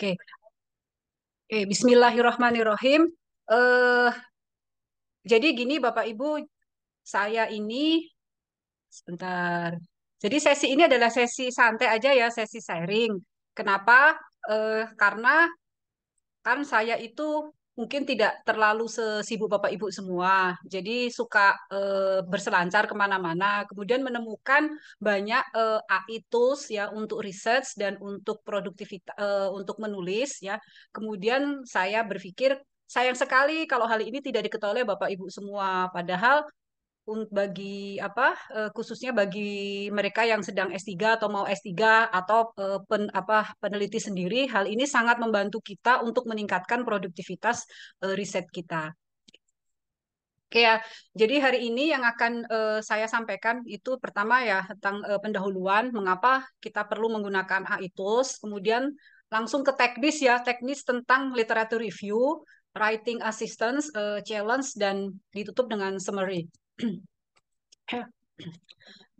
Oke, oke. Bismillahirrahmanirrahim. Eh, jadi gini Bapak Ibu, saya ini sebentar. Jadi sesi ini adalah sesi santai aja ya, sesi sharing. Kenapa? Eh, karena kan saya itu mungkin tidak terlalu sesibuk bapak ibu semua, jadi suka eh, berselancar kemana-mana, kemudian menemukan banyak eh, AI tools ya untuk research dan untuk produktivitas eh, untuk menulis ya. Kemudian saya berpikir sayang sekali kalau hal ini tidak diketahui bapak ibu semua, padahal bagi apa eh, khususnya bagi mereka yang sedang S3 atau mau S3 atau eh, pen, apa peneliti sendiri hal ini sangat membantu kita untuk meningkatkan produktivitas eh, riset kita. Oke ya, jadi hari ini yang akan saya sampaikan itu pertama ya tentang pendahuluan, mengapa kita perlu menggunakan tools, kemudian langsung ke teknis ya, teknis tentang literature review, writing assistance, uh, challenge, dan ditutup dengan summary.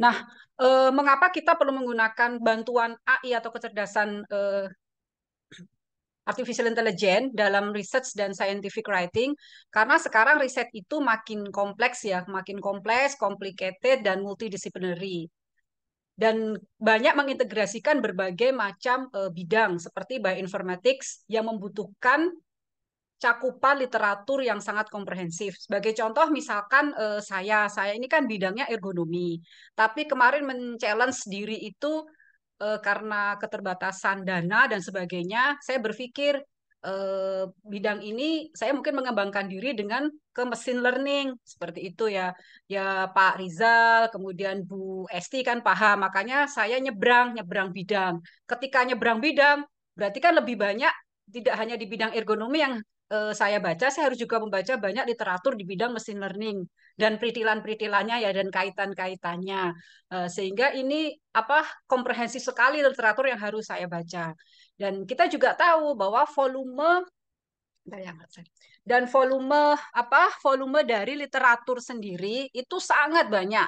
Nah, eh, mengapa kita perlu menggunakan bantuan AI atau kecerdasan eh, artificial intelligence dalam research dan scientific writing? Karena sekarang riset itu makin kompleks ya, makin kompleks, complicated, dan multidisciplinary. Dan banyak mengintegrasikan berbagai macam eh, bidang seperti bioinformatics yang membutuhkan cakupan literatur yang sangat komprehensif. Sebagai contoh misalkan eh, saya, saya ini kan bidangnya ergonomi. Tapi kemarin men-challenge diri itu eh, karena keterbatasan dana dan sebagainya, saya berpikir eh, bidang ini saya mungkin mengembangkan diri dengan ke mesin learning seperti itu ya. Ya Pak Rizal, kemudian Bu Esti kan paham, makanya saya nyebrang, nyebrang bidang. Ketika nyebrang bidang, berarti kan lebih banyak tidak hanya di bidang ergonomi yang uh, saya baca, saya harus juga membaca banyak literatur di bidang mesin learning dan peritilan-peritilannya ya dan kaitan-kaitannya. Uh, sehingga ini apa komprehensif sekali literatur yang harus saya baca. Dan kita juga tahu bahwa volume ya, dan volume apa volume dari literatur sendiri itu sangat banyak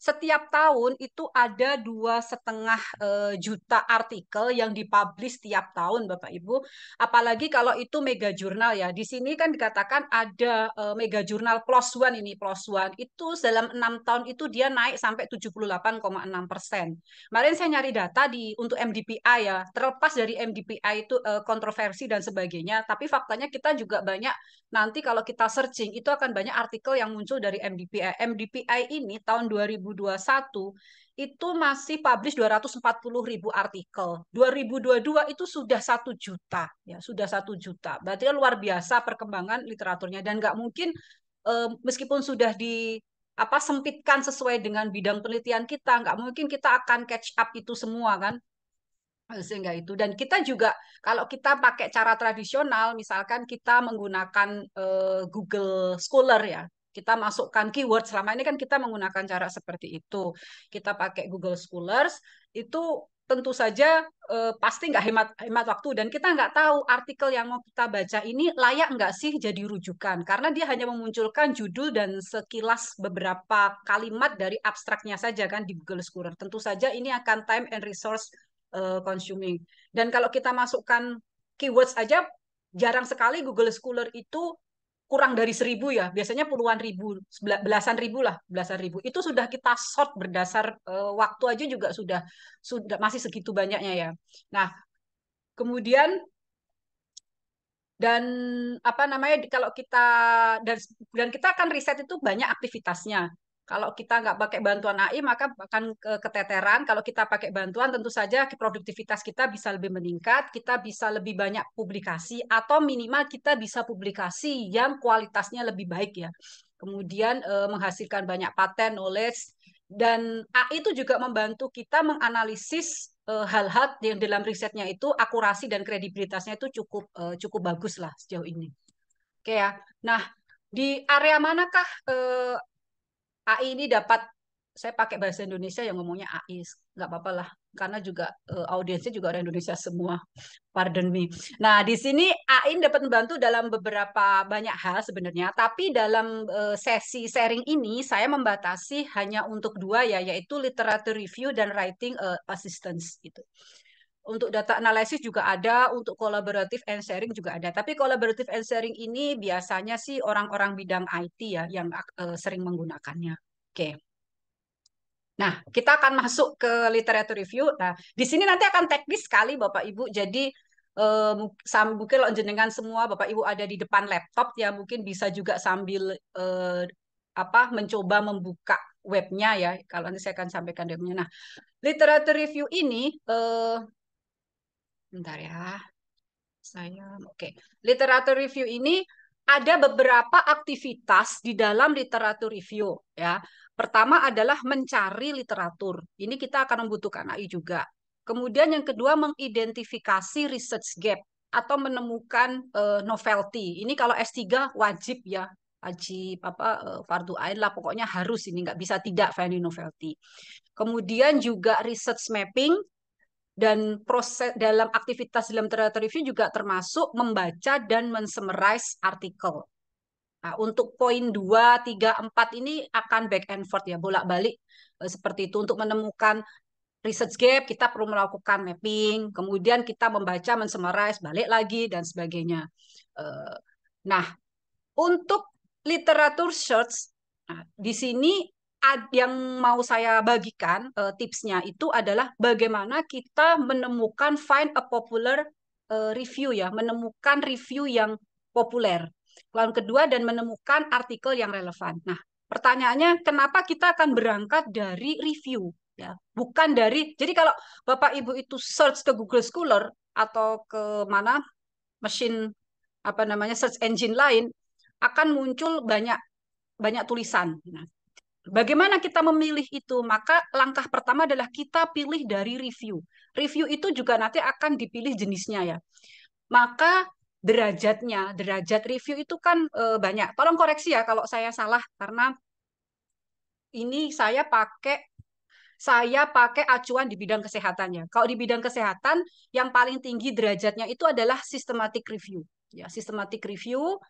setiap tahun itu ada dua setengah eh, juta artikel yang dipublish setiap tahun Bapak Ibu apalagi kalau itu mega jurnal ya di sini kan dikatakan ada eh, mega jurnal plus one ini plus one itu dalam enam tahun itu dia naik sampai 78,6 persen kemarin saya nyari data di untuk MDPI ya terlepas dari MDPI itu eh, kontroversi dan sebagainya tapi faktanya kita juga banyak nanti kalau kita searching itu akan banyak artikel yang muncul dari MDPI MDPI ini tahun 2000 2021 itu masih publish 240 ribu artikel. 2022 itu sudah satu juta, ya sudah satu juta. Berarti kan luar biasa perkembangan literaturnya dan nggak mungkin eh, meskipun sudah di apa sempitkan sesuai dengan bidang penelitian kita, nggak mungkin kita akan catch up itu semua kan eh, sehingga itu dan kita juga kalau kita pakai cara tradisional misalkan kita menggunakan uh, Google Scholar ya kita masukkan keyword selama ini kan kita menggunakan cara seperti itu kita pakai Google Scholars itu tentu saja eh, pasti nggak hemat hemat waktu dan kita nggak tahu artikel yang mau kita baca ini layak nggak sih jadi rujukan karena dia hanya memunculkan judul dan sekilas beberapa kalimat dari abstraknya saja kan di Google Scholar tentu saja ini akan time and resource eh, consuming dan kalau kita masukkan keywords aja jarang sekali Google Scholar itu kurang dari seribu ya, biasanya puluhan ribu, belasan ribu lah, belasan ribu. Itu sudah kita short berdasar uh, waktu aja juga sudah sudah masih segitu banyaknya ya. Nah, kemudian dan apa namanya kalau kita dan dan kita akan riset itu banyak aktivitasnya. Kalau kita nggak pakai bantuan AI maka akan keteteran. Kalau kita pakai bantuan tentu saja produktivitas kita bisa lebih meningkat, kita bisa lebih banyak publikasi atau minimal kita bisa publikasi yang kualitasnya lebih baik ya. Kemudian eh, menghasilkan banyak paten, knowledge dan AI itu juga membantu kita menganalisis eh, hal-hal yang dalam risetnya itu akurasi dan kredibilitasnya itu cukup eh, cukup bagus lah sejauh ini. Oke ya. Nah, di area manakah eh, AI ini dapat saya pakai bahasa Indonesia yang ngomongnya AI, nggak apa-apa lah, karena juga uh, audiensnya juga orang Indonesia semua, pardon me. Nah di sini AI dapat membantu dalam beberapa banyak hal sebenarnya, tapi dalam uh, sesi sharing ini saya membatasi hanya untuk dua ya, yaitu literature review dan writing uh, assistance gitu untuk data analisis juga ada, untuk kolaboratif and sharing juga ada. Tapi kolaboratif and sharing ini biasanya sih orang-orang bidang IT ya yang uh, sering menggunakannya. Oke. Okay. Nah, kita akan masuk ke literature review. Nah, di sini nanti akan teknis sekali Bapak Ibu. Jadi eh, sambil mungkin lo jenengan semua Bapak Ibu ada di depan laptop ya mungkin bisa juga sambil uh, apa mencoba membuka webnya ya. Kalau nanti saya akan sampaikan webnya. Nah, literature review ini eh, Bentar ya. Saya oke. Okay. Literatur review ini ada beberapa aktivitas di dalam literatur review ya. Pertama adalah mencari literatur. Ini kita akan membutuhkan AI juga. Kemudian yang kedua mengidentifikasi research gap atau menemukan uh, novelty. Ini kalau S3 wajib ya, wajib apa uh, fardu ain lah pokoknya harus ini nggak bisa tidak finding novelty. Kemudian juga research mapping dan proses dalam aktivitas dalam literature review juga termasuk membaca dan mensummarize artikel. Nah, untuk poin 2, 3, 4 ini akan back and forth ya, bolak-balik eh, seperti itu untuk menemukan research gap kita perlu melakukan mapping, kemudian kita membaca, mensummarize, balik lagi dan sebagainya. Eh, nah, untuk literatur search nah, di sini yang mau saya bagikan uh, tipsnya itu adalah bagaimana kita menemukan find a popular uh, review ya, menemukan review yang populer. Lalu kedua dan menemukan artikel yang relevan. Nah, pertanyaannya kenapa kita akan berangkat dari review ya, bukan dari. Jadi kalau Bapak Ibu itu search ke Google Scholar atau ke mana mesin apa namanya search engine lain akan muncul banyak banyak tulisan. Nah, Bagaimana kita memilih itu? Maka langkah pertama adalah kita pilih dari review. Review itu juga nanti akan dipilih jenisnya ya. Maka derajatnya, derajat review itu kan e, banyak. Tolong koreksi ya kalau saya salah karena ini saya pakai saya pakai acuan di bidang kesehatannya. Kalau di bidang kesehatan yang paling tinggi derajatnya itu adalah systematic review. Ya, systematic review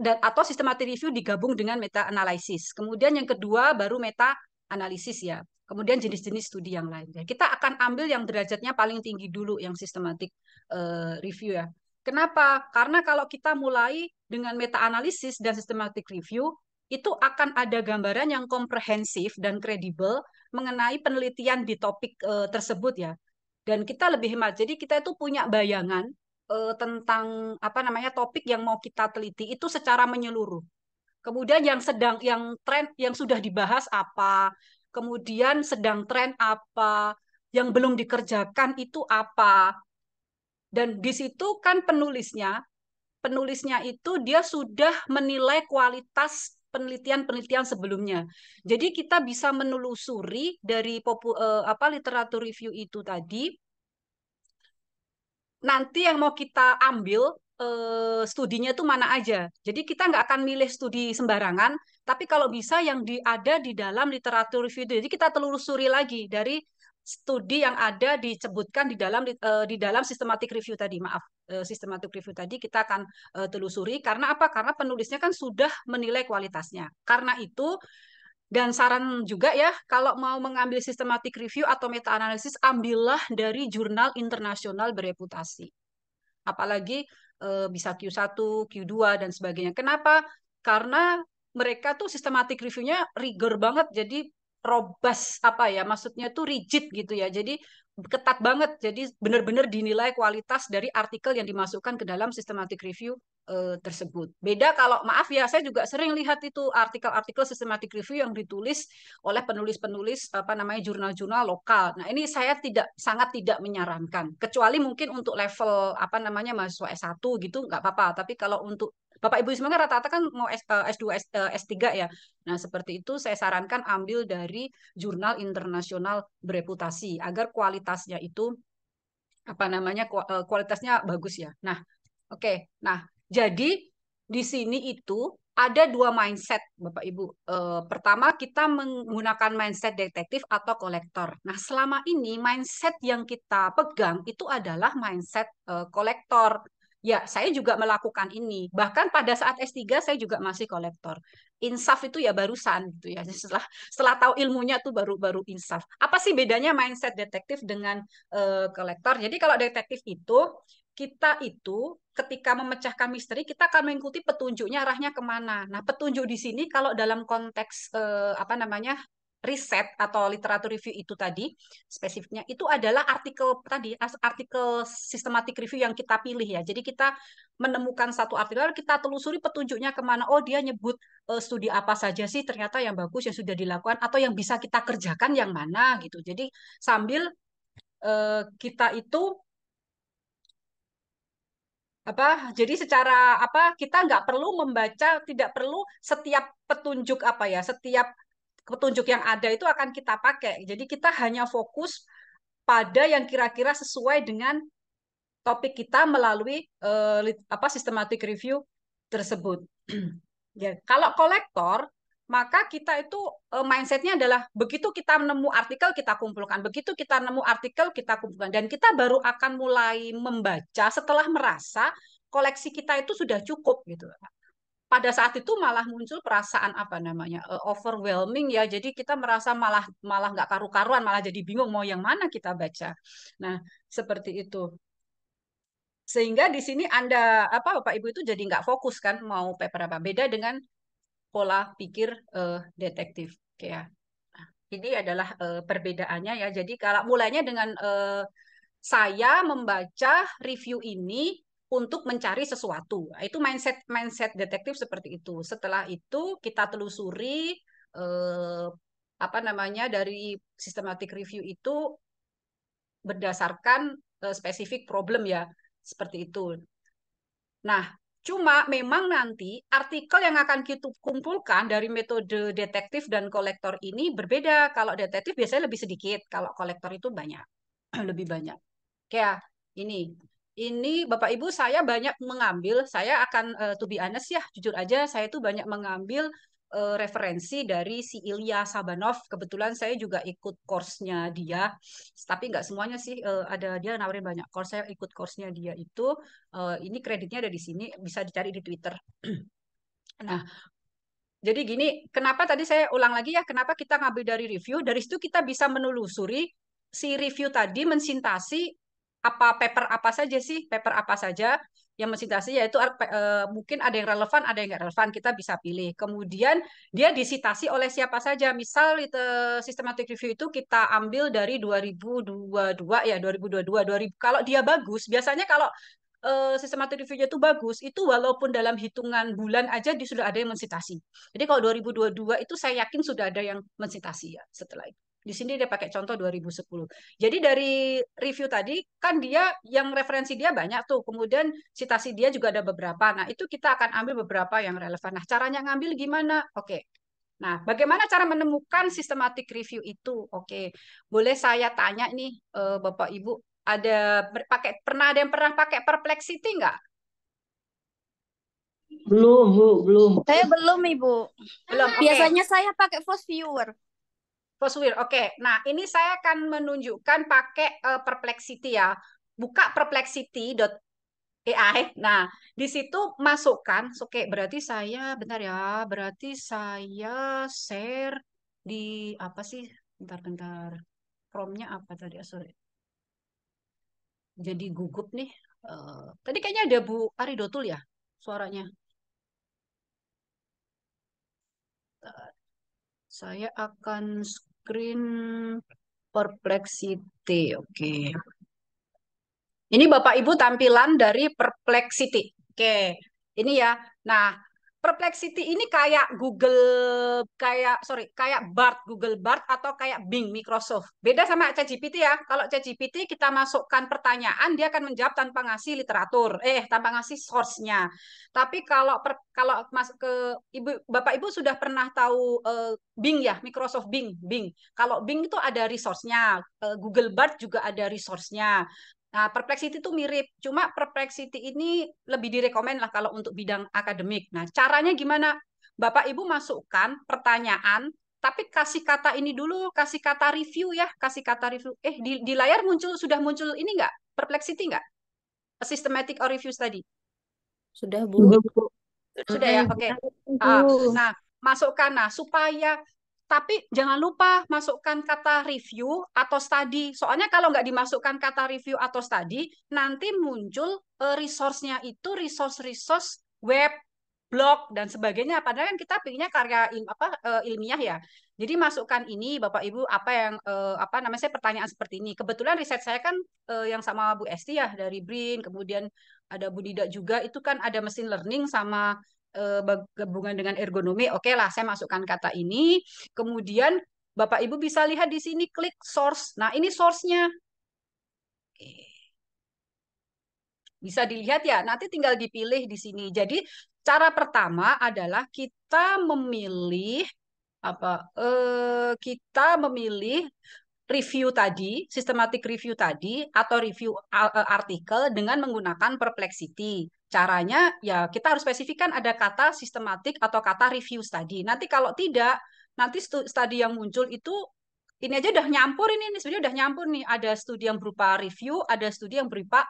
dan atau systematic review digabung dengan meta analisis. Kemudian yang kedua baru meta analisis ya. Kemudian jenis-jenis studi yang lain. Kita akan ambil yang derajatnya paling tinggi dulu yang systematic uh, eh, review ya. Kenapa? Karena kalau kita mulai dengan meta analisis dan systematic review itu akan ada gambaran yang komprehensif dan kredibel mengenai penelitian di topik uh, tersebut ya. Dan kita lebih hemat. Jadi kita itu punya bayangan uh, tentang apa namanya topik yang mau kita teliti itu secara menyeluruh. Kemudian yang sedang yang tren yang sudah dibahas apa, kemudian sedang tren apa, yang belum dikerjakan itu apa. Dan di situ kan penulisnya penulisnya itu dia sudah menilai kualitas penelitian-penelitian sebelumnya. Jadi kita bisa menelusuri dari popu, eh, apa literatur review itu tadi nanti yang mau kita ambil eh, studinya itu mana aja. Jadi kita nggak akan milih studi sembarangan, tapi kalau bisa yang di, ada di dalam literatur review Jadi kita telusuri lagi dari studi yang ada disebutkan di dalam eh, di dalam systematic review tadi maaf eh, systematic review tadi kita akan eh, telusuri karena apa karena penulisnya kan sudah menilai kualitasnya karena itu dan saran juga ya, kalau mau mengambil systematic review atau meta-analisis, ambillah dari jurnal internasional bereputasi. Apalagi eh, bisa Q1, Q2, dan sebagainya. Kenapa? Karena mereka tuh systematic review-nya rigor banget, jadi robust apa ya maksudnya itu rigid gitu ya jadi ketat banget jadi benar-benar dinilai kualitas dari artikel yang dimasukkan ke dalam systematic review eh, tersebut beda kalau maaf ya saya juga sering lihat itu artikel-artikel systematic review yang ditulis oleh penulis-penulis apa namanya jurnal-jurnal lokal nah ini saya tidak sangat tidak menyarankan kecuali mungkin untuk level apa namanya mahasiswa S1 gitu nggak apa-apa tapi kalau untuk Bapak Ibu semuanya kan rata-rata kan mau S, S2 eh, S, 2 eh, s tiga 3 ya. Nah, seperti itu saya sarankan ambil dari jurnal internasional bereputasi agar kualitasnya itu apa namanya eh, kualitasnya bagus ya. Nah, oke. Okay. Nah, jadi di sini itu ada dua mindset, Bapak Ibu. pertama, kita menggunakan mindset detektif atau kolektor. Nah, selama ini mindset yang kita pegang itu adalah mindset kolektor ya saya juga melakukan ini. Bahkan pada saat S3 saya juga masih kolektor. Insaf itu ya barusan gitu ya. Setelah setelah tahu ilmunya tuh baru baru insaf. Apa sih bedanya mindset detektif dengan uh, kolektor? Jadi kalau detektif itu kita itu ketika memecahkan misteri kita akan mengikuti petunjuknya arahnya kemana. Nah petunjuk di sini kalau dalam konteks eh, apa namanya riset atau literatur review itu tadi spesifiknya itu adalah artikel tadi artikel sistematik review yang kita pilih ya. Jadi kita menemukan satu artikel kita telusuri petunjuknya kemana. Oh dia nyebut uh, studi apa saja sih ternyata yang bagus yang sudah dilakukan atau yang bisa kita kerjakan yang mana gitu. Jadi sambil uh, kita itu apa jadi secara apa kita nggak perlu membaca tidak perlu setiap petunjuk apa ya setiap petunjuk yang ada itu akan kita pakai. Jadi kita hanya fokus pada yang kira-kira sesuai dengan topik kita melalui uh, apa systematic review tersebut. ya, kalau kolektor maka kita itu uh, mindsetnya adalah begitu kita nemu artikel kita kumpulkan, begitu kita nemu artikel kita kumpulkan, dan kita baru akan mulai membaca setelah merasa koleksi kita itu sudah cukup gitu pada saat itu malah muncul perasaan apa namanya uh, overwhelming ya jadi kita merasa malah malah nggak karu-karuan malah jadi bingung mau yang mana kita baca nah seperti itu sehingga di sini anda apa bapak ibu itu jadi nggak fokus kan mau paper apa beda dengan pola pikir uh, detektif ya nah, ini adalah uh, perbedaannya ya jadi kalau mulainya dengan uh, saya membaca review ini untuk mencari sesuatu. Nah, itu mindset mindset detektif seperti itu. Setelah itu kita telusuri eh, apa namanya dari systematic review itu berdasarkan eh, spesifik problem ya, seperti itu. Nah, cuma memang nanti artikel yang akan kita kumpulkan dari metode detektif dan kolektor ini berbeda. Kalau detektif biasanya lebih sedikit, kalau kolektor itu banyak, lebih banyak. Kayak ini ini Bapak Ibu saya banyak mengambil, saya akan uh, to be honest ya, jujur aja saya itu banyak mengambil uh, referensi dari si Ilya Sabanov. Kebetulan saya juga ikut course-nya dia, tapi nggak semuanya sih uh, ada dia nawarin banyak course. Saya ikut course-nya dia itu, uh, ini kreditnya ada di sini, bisa dicari di Twitter. nah, jadi gini, kenapa tadi saya ulang lagi ya, kenapa kita ngambil dari review? Dari situ kita bisa menelusuri si review tadi mensintasi apa paper apa saja sih paper apa saja yang mensitasi yaitu uh, mungkin ada yang relevan ada yang nggak relevan kita bisa pilih kemudian dia disitasi oleh siapa saja misal itu systematic review itu kita ambil dari 2022 ya 2022 2000 kalau dia bagus biasanya kalau uh, systematic review itu bagus itu walaupun dalam hitungan bulan aja dia sudah ada yang mensitasi jadi kalau 2022 itu saya yakin sudah ada yang mensitasi ya setelah itu di sini dia pakai contoh 2010. Jadi dari review tadi kan dia yang referensi dia banyak tuh, kemudian citasi dia juga ada beberapa. Nah, itu kita akan ambil beberapa yang relevan. Nah, caranya ngambil gimana? Oke. Nah, bagaimana cara menemukan sistematik review itu? Oke. Boleh saya tanya nih eh, Bapak Ibu, ada pakai pernah ada yang pernah pakai perplexity enggak? Belum, Bu, belum. Saya belum, Ibu. Belum. Okay. Biasanya saya pakai first viewer. Postwheel. Oke. Okay. Nah, ini saya akan menunjukkan pakai uh, perplexity ya. Buka perplexity.ai. Nah, di situ masukkan oke okay, berarti saya bentar ya. Berarti saya share di apa sih? Bentar-bentar. Promnya apa tadi? Ah, sorry. Jadi gugup nih. Uh, tadi kayaknya ada Bu Ari Dotul ya suaranya. Eh, saya akan green perplexity. Oke. Okay. Ini Bapak Ibu tampilan dari perplexity. Oke. Okay. Ini ya. Nah, Perplexity ini kayak Google, kayak sorry, kayak Bard, Google Bard atau kayak Bing Microsoft. Beda sama ChatGPT ya. Kalau ChatGPT kita masukkan pertanyaan, dia akan menjawab tanpa ngasih literatur, eh tanpa ngasih source-nya. Tapi kalau per, kalau masuk ke ibu, bapak ibu sudah pernah tahu uh, Bing ya, Microsoft Bing, Bing. Kalau Bing itu ada resource-nya, uh, Google Bard juga ada resource-nya. Nah, perplexity itu mirip, cuma perplexity ini lebih direkomend lah kalau untuk bidang akademik. Nah, caranya gimana? Bapak Ibu masukkan pertanyaan, tapi kasih kata ini dulu, kasih kata review ya, kasih kata review. Eh, di, di layar muncul sudah muncul ini enggak? Perplexity enggak? Systematic or review study? Sudah, Bu. Sudah ya, oke. Okay. Ah, nah, masukkan nah supaya tapi jangan lupa masukkan kata review atau study. Soalnya kalau nggak dimasukkan kata review atau study, nanti muncul e, resource-nya itu resource-resource web, blog dan sebagainya. Padahal kan kita pinginnya karya il, apa e, ilmiah ya. Jadi masukkan ini Bapak Ibu apa yang e, apa namanya saya pertanyaan seperti ini. Kebetulan riset saya kan yang sama Bu Esti ya dari BRIN, kemudian ada bu dida juga itu kan ada mesin learning sama Eh, gabungan dengan ergonomi, oke lah saya masukkan kata ini. Kemudian Bapak Ibu bisa lihat di sini klik source. Nah ini source-nya. Bisa dilihat ya, nanti tinggal dipilih di sini. Jadi cara pertama adalah kita memilih apa eh, kita memilih review tadi, systematic review tadi atau review e, artikel dengan menggunakan perplexity. Caranya ya kita harus spesifikkan ada kata systematic atau kata review tadi. Nanti kalau tidak, nanti studi yang muncul itu ini aja udah nyampur ini, ini sebenarnya udah nyampur nih ada studi yang berupa review, ada studi yang berupa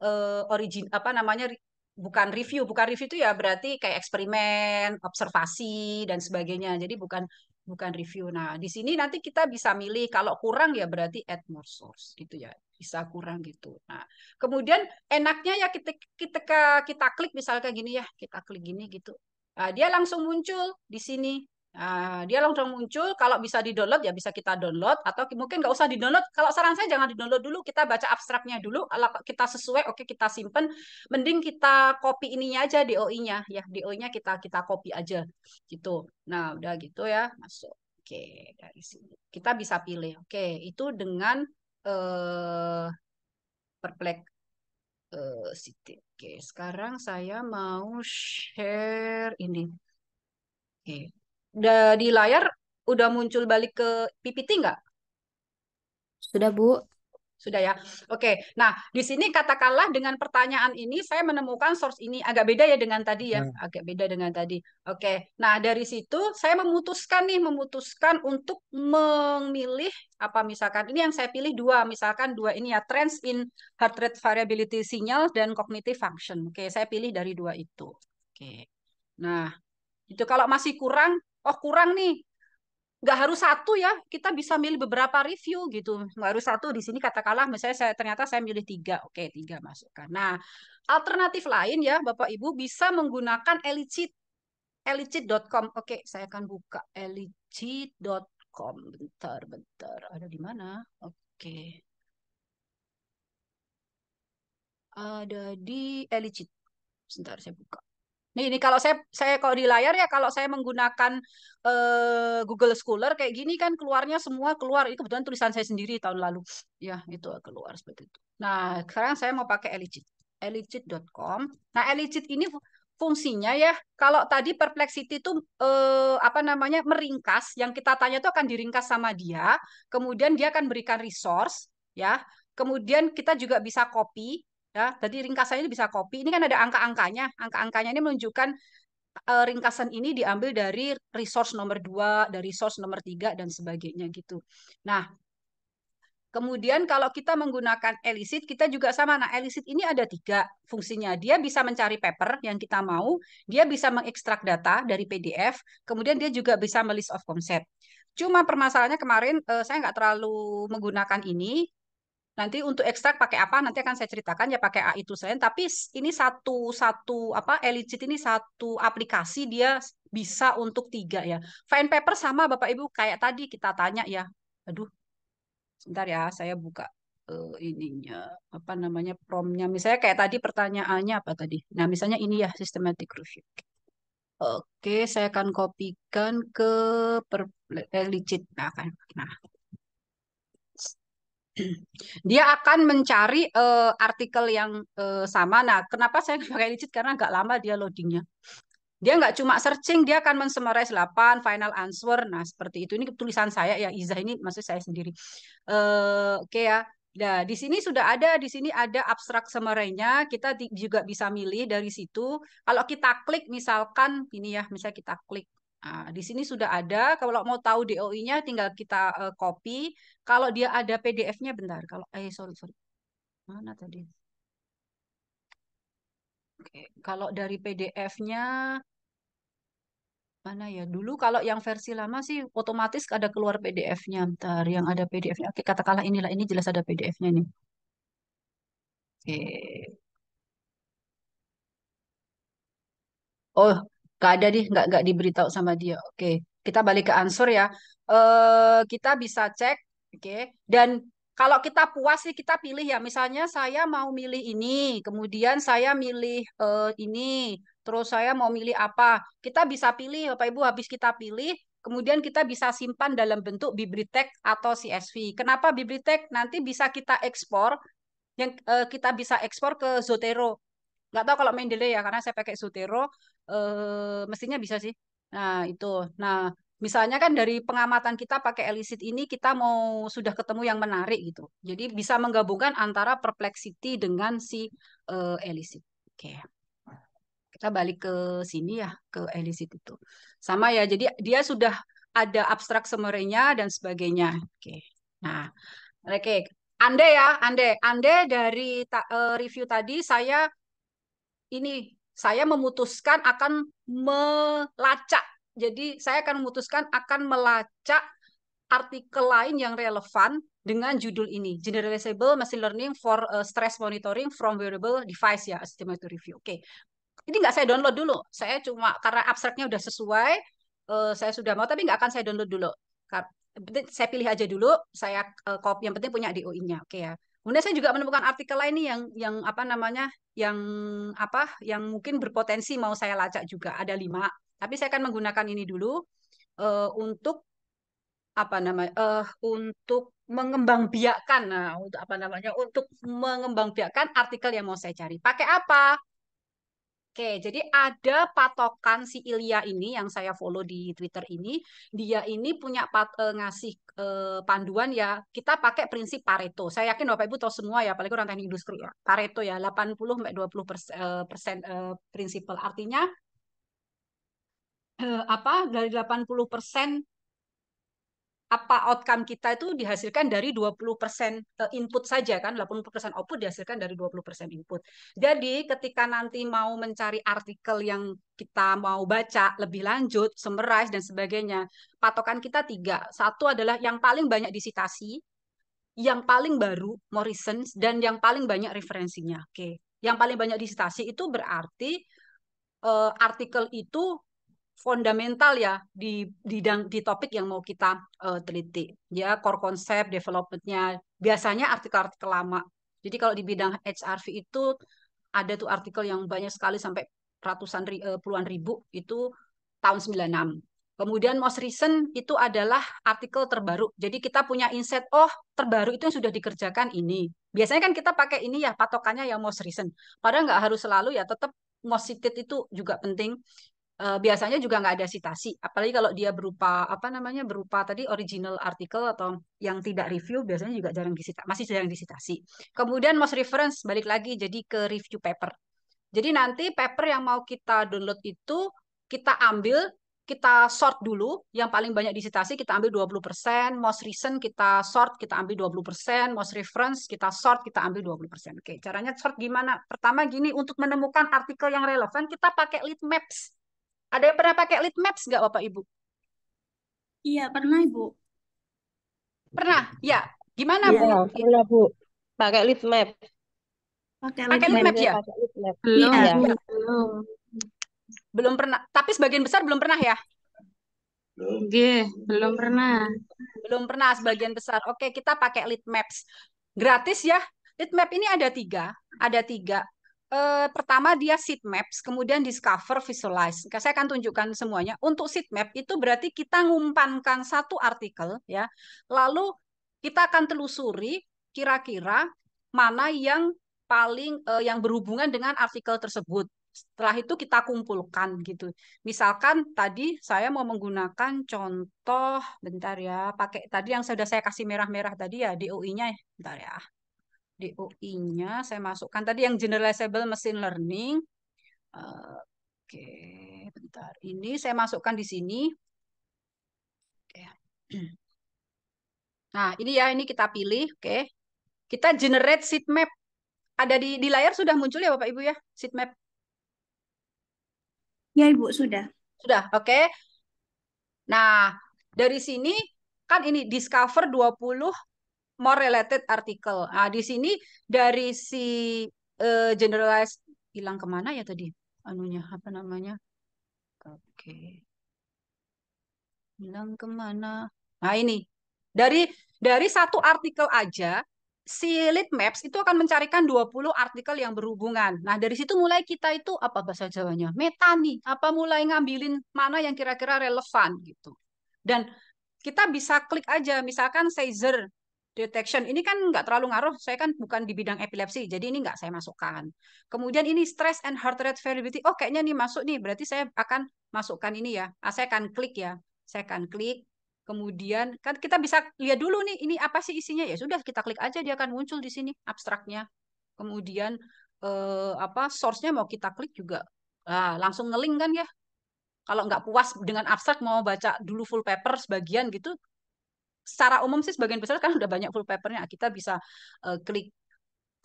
uh, origin apa namanya bukan review, bukan review itu ya berarti kayak eksperimen, observasi dan sebagainya. Jadi bukan bukan review. Nah, di sini nanti kita bisa milih kalau kurang ya berarti add more source gitu ya. Bisa kurang gitu. Nah, kemudian enaknya ya kita kita kita klik misalnya gini ya, kita klik gini gitu. Nah, dia langsung muncul di sini Nah, dia langsung muncul. Kalau bisa di-download ya bisa kita download atau mungkin nggak usah di-download. Kalau saran saya jangan di-download dulu, kita baca abstraknya dulu. Kalau kita sesuai, oke kita simpen. Mending kita copy ininya aja DOI-nya ya. DOI-nya kita kita copy aja gitu. Nah, udah gitu ya, masuk. Oke, dari sini. Kita bisa pilih. Oke, itu dengan uh, eh, perplek uh, eh, Oke, sekarang saya mau share ini. Oke. Okay di layar udah muncul balik ke PPT nggak? Sudah, Bu. Sudah ya. Oke. Nah, di sini katakanlah dengan pertanyaan ini saya menemukan source ini agak beda ya dengan tadi ya, hmm. agak beda dengan tadi. Oke. Nah, dari situ saya memutuskan nih memutuskan untuk memilih apa misalkan ini yang saya pilih dua, misalkan dua ini ya trends in heart rate variability signal dan cognitive function. Oke, saya pilih dari dua itu. Oke. Nah, itu kalau masih kurang oh kurang nih nggak harus satu ya kita bisa milih beberapa review gitu nggak harus satu di sini katakanlah misalnya saya ternyata saya milih tiga oke tiga masukkan nah alternatif lain ya bapak ibu bisa menggunakan elicit elicit.com oke saya akan buka elicit.com bentar bentar ada di mana oke ada di elicit sebentar saya buka Nih, ini kalau saya saya kalau di layar ya kalau saya menggunakan uh, Google Scholar kayak gini kan keluarnya semua keluar. Itu kebetulan tulisan saya sendiri tahun lalu. Ya, itu keluar seperti itu. Nah, sekarang saya mau pakai Elicit. Elicit.com. Nah, Elicit ini fungsinya ya kalau tadi perplexity itu eh, apa namanya meringkas yang kita tanya itu akan diringkas sama dia kemudian dia akan berikan resource ya kemudian kita juga bisa copy ya tadi ringkasannya bisa copy ini kan ada angka-angkanya angka-angkanya ini menunjukkan uh, ringkasan ini diambil dari resource nomor dua dari resource nomor tiga dan sebagainya gitu nah Kemudian kalau kita menggunakan elicit, kita juga sama. Nah, elicit ini ada tiga fungsinya. Dia bisa mencari paper yang kita mau, dia bisa mengekstrak data dari PDF, kemudian dia juga bisa melis of concept. Cuma permasalahannya kemarin eh, saya nggak terlalu menggunakan ini, Nanti untuk ekstrak pakai apa nanti akan saya ceritakan ya pakai A itu saya Tapi ini satu satu apa Elicit ini satu aplikasi dia bisa untuk tiga ya. Fine paper sama Bapak Ibu kayak tadi kita tanya ya. Aduh, sebentar ya saya buka uh, ininya apa namanya promnya. Misalnya kayak tadi pertanyaannya apa tadi? Nah misalnya ini ya systematic review. Oke, saya akan kopikan ke per Elicit. Nah, kan. nah dia akan mencari uh, artikel yang uh, sama. Nah, kenapa saya pakai licit? Karena nggak lama dia loadingnya. Dia nggak cuma searching, dia akan mensummarize 8, final answer. Nah, seperti itu. Ini tulisan saya ya, Iza ini maksud saya sendiri. Uh, Oke okay ya. Nah, di sini sudah ada, di sini ada abstrak summary-nya. Kita juga bisa milih dari situ. Kalau kita klik, misalkan ini ya, misalnya kita klik. Nah, di sini sudah ada. Kalau mau tahu DOI-nya, tinggal kita uh, copy. Kalau dia ada PDF-nya, bentar. Kalau eh sorry sorry, mana tadi? Oke, kalau dari PDF-nya mana ya? Dulu kalau yang versi lama sih otomatis ada keluar PDF-nya. Bentar, yang ada PDF-nya. Oke, katakanlah inilah ini jelas ada PDF-nya nih. Oke. Oh, nggak ada deh nggak nggak diberitahu sama dia oke kita balik ke ansur ya eh kita bisa cek oke dan kalau kita puas sih kita pilih ya misalnya saya mau milih ini kemudian saya milih uh, ini terus saya mau milih apa kita bisa pilih Bapak Ibu habis kita pilih kemudian kita bisa simpan dalam bentuk bibliotek atau CSV. Kenapa bibliotek? Nanti bisa kita ekspor yang eh, kita bisa ekspor ke Zotero nggak tahu kalau main delay ya karena saya pakai Sutero eh, mestinya bisa sih nah itu nah misalnya kan dari pengamatan kita pakai elicit ini kita mau sudah ketemu yang menarik gitu jadi bisa menggabungkan antara perplexity dengan si eh, elicit oke kita balik ke sini ya ke elicit itu sama ya jadi dia sudah ada abstrak semerenya dan sebagainya oke nah oke ande ya ande ande dari ta, uh, review tadi saya ini saya memutuskan akan melacak. Jadi saya akan memutuskan akan melacak artikel lain yang relevan dengan judul ini, Generalizable Machine Learning for uh, Stress Monitoring from Wearable Device ya, Estimated Review. Oke, okay. ini nggak saya download dulu, saya cuma karena abstraknya udah sesuai, uh, saya sudah mau, tapi nggak akan saya download dulu. Saya pilih aja dulu, saya uh, copy, yang penting punya DOI-nya, oke okay, ya. Kemudian saya juga menemukan artikel lain nih yang yang apa namanya yang apa yang mungkin berpotensi mau saya lacak juga ada lima. Tapi saya akan menggunakan ini dulu uh, untuk apa namanya uh, eh, untuk mengembangbiakkan nah untuk apa namanya untuk mengembangbiakkan artikel yang mau saya cari. Pakai apa? Oke, jadi ada patokan si Ilya ini yang saya follow di Twitter ini. Dia ini punya pat, eh, ngasih eh, panduan ya, kita pakai prinsip Pareto. Saya yakin Bapak Ibu tahu semua ya, apalagi orang teknik industri ya. Pareto ya, 80 puluh 20 persen, eh, persen eh, prinsipal. Artinya eh, apa dari 80 persen apa outcome kita itu dihasilkan dari 20% eh, input saja kan, 80% output dihasilkan dari 20% input. Jadi ketika nanti mau mencari artikel yang kita mau baca lebih lanjut, summarize dan sebagainya, patokan kita tiga. Satu adalah yang paling banyak disitasi, yang paling baru, more recent, dan yang paling banyak referensinya. Oke, yang paling banyak disitasi itu berarti eh, artikel itu fundamental ya di bidang di, di topik yang mau kita uh, teliti ya core konsep developmentnya biasanya artikel-artikel lama jadi kalau di bidang HRV itu ada tuh artikel yang banyak sekali sampai ratusan uh, puluhan ribu itu tahun 96 kemudian most recent itu adalah artikel terbaru jadi kita punya insight oh terbaru itu yang sudah dikerjakan ini biasanya kan kita pakai ini ya patokannya yang most recent padahal nggak harus selalu ya tetap most cited itu juga penting uh, biasanya juga nggak ada citasi, Apalagi kalau dia berupa apa namanya berupa tadi original artikel atau yang tidak review biasanya juga jarang disita, masih jarang disitasi. Kemudian most reference balik lagi jadi ke review paper. Jadi nanti paper yang mau kita download itu kita ambil kita sort dulu yang paling banyak disitasi kita ambil 20%, most recent kita sort kita ambil 20%, most reference kita sort kita ambil 20%. Oke, caranya sort gimana? Pertama gini, untuk menemukan artikel yang relevan kita pakai lead maps ada yang pernah pakai lead maps nggak Bapak Ibu? Iya, pernah Ibu. Pernah? Ya. Gimana ya, Bu? Pernah Bu. Pakai lead map. Pakai lead, lead map, ya? ya? Iya, belum. ya. belum. Belum pernah. Tapi sebagian besar belum pernah ya? Belum. Oke, belum pernah. Belum pernah sebagian besar. Oke, kita pakai lead maps. Gratis ya. Lead map ini ada tiga. Ada tiga eh, pertama dia seat maps, kemudian discover, visualize. Saya akan tunjukkan semuanya. Untuk seat map itu berarti kita ngumpankan satu artikel ya. Lalu kita akan telusuri kira-kira mana yang paling eh, yang berhubungan dengan artikel tersebut. Setelah itu kita kumpulkan gitu. Misalkan tadi saya mau menggunakan contoh bentar ya, pakai tadi yang sudah saya kasih merah-merah tadi ya DOI-nya ya. bentar ya. DOI-nya saya masukkan tadi yang generalizable machine learning. Uh, Oke, okay, bentar. Ini saya masukkan di sini. Okay. Nah, ini ya ini kita pilih, oke. Okay. Kita generate seed map. Ada di di layar sudah muncul ya Bapak Ibu ya, seed map. Ya, Ibu, sudah. Sudah, oke. Nah, dari sini kan ini discover 20 more related article. Nah, di sini dari si uh, generalized hilang kemana ya tadi anunya apa namanya? Oke. Okay. Hilang kemana? Nah, ini. Dari dari satu artikel aja si lead maps itu akan mencarikan 20 artikel yang berhubungan. Nah, dari situ mulai kita itu apa bahasa Jawanya? Metani, apa mulai ngambilin mana yang kira-kira relevan gitu. Dan kita bisa klik aja misalkan Caesar detection ini kan nggak terlalu ngaruh. Saya kan bukan di bidang epilepsi, jadi ini nggak saya masukkan. Kemudian ini stress and heart rate variability. Oh, kayaknya nih masuk nih. Berarti saya akan masukkan ini ya. Ah, saya akan klik ya. Saya akan klik. Kemudian kan kita bisa lihat dulu nih ini apa sih isinya ya. Sudah kita klik aja dia akan muncul di sini abstraknya. Kemudian eh, apa source mau kita klik juga. Nah, langsung ngeling kan ya kalau nggak puas dengan abstrak mau baca dulu full paper sebagian gitu secara umum sih sebagian besar kan udah banyak full papernya kita bisa uh, klik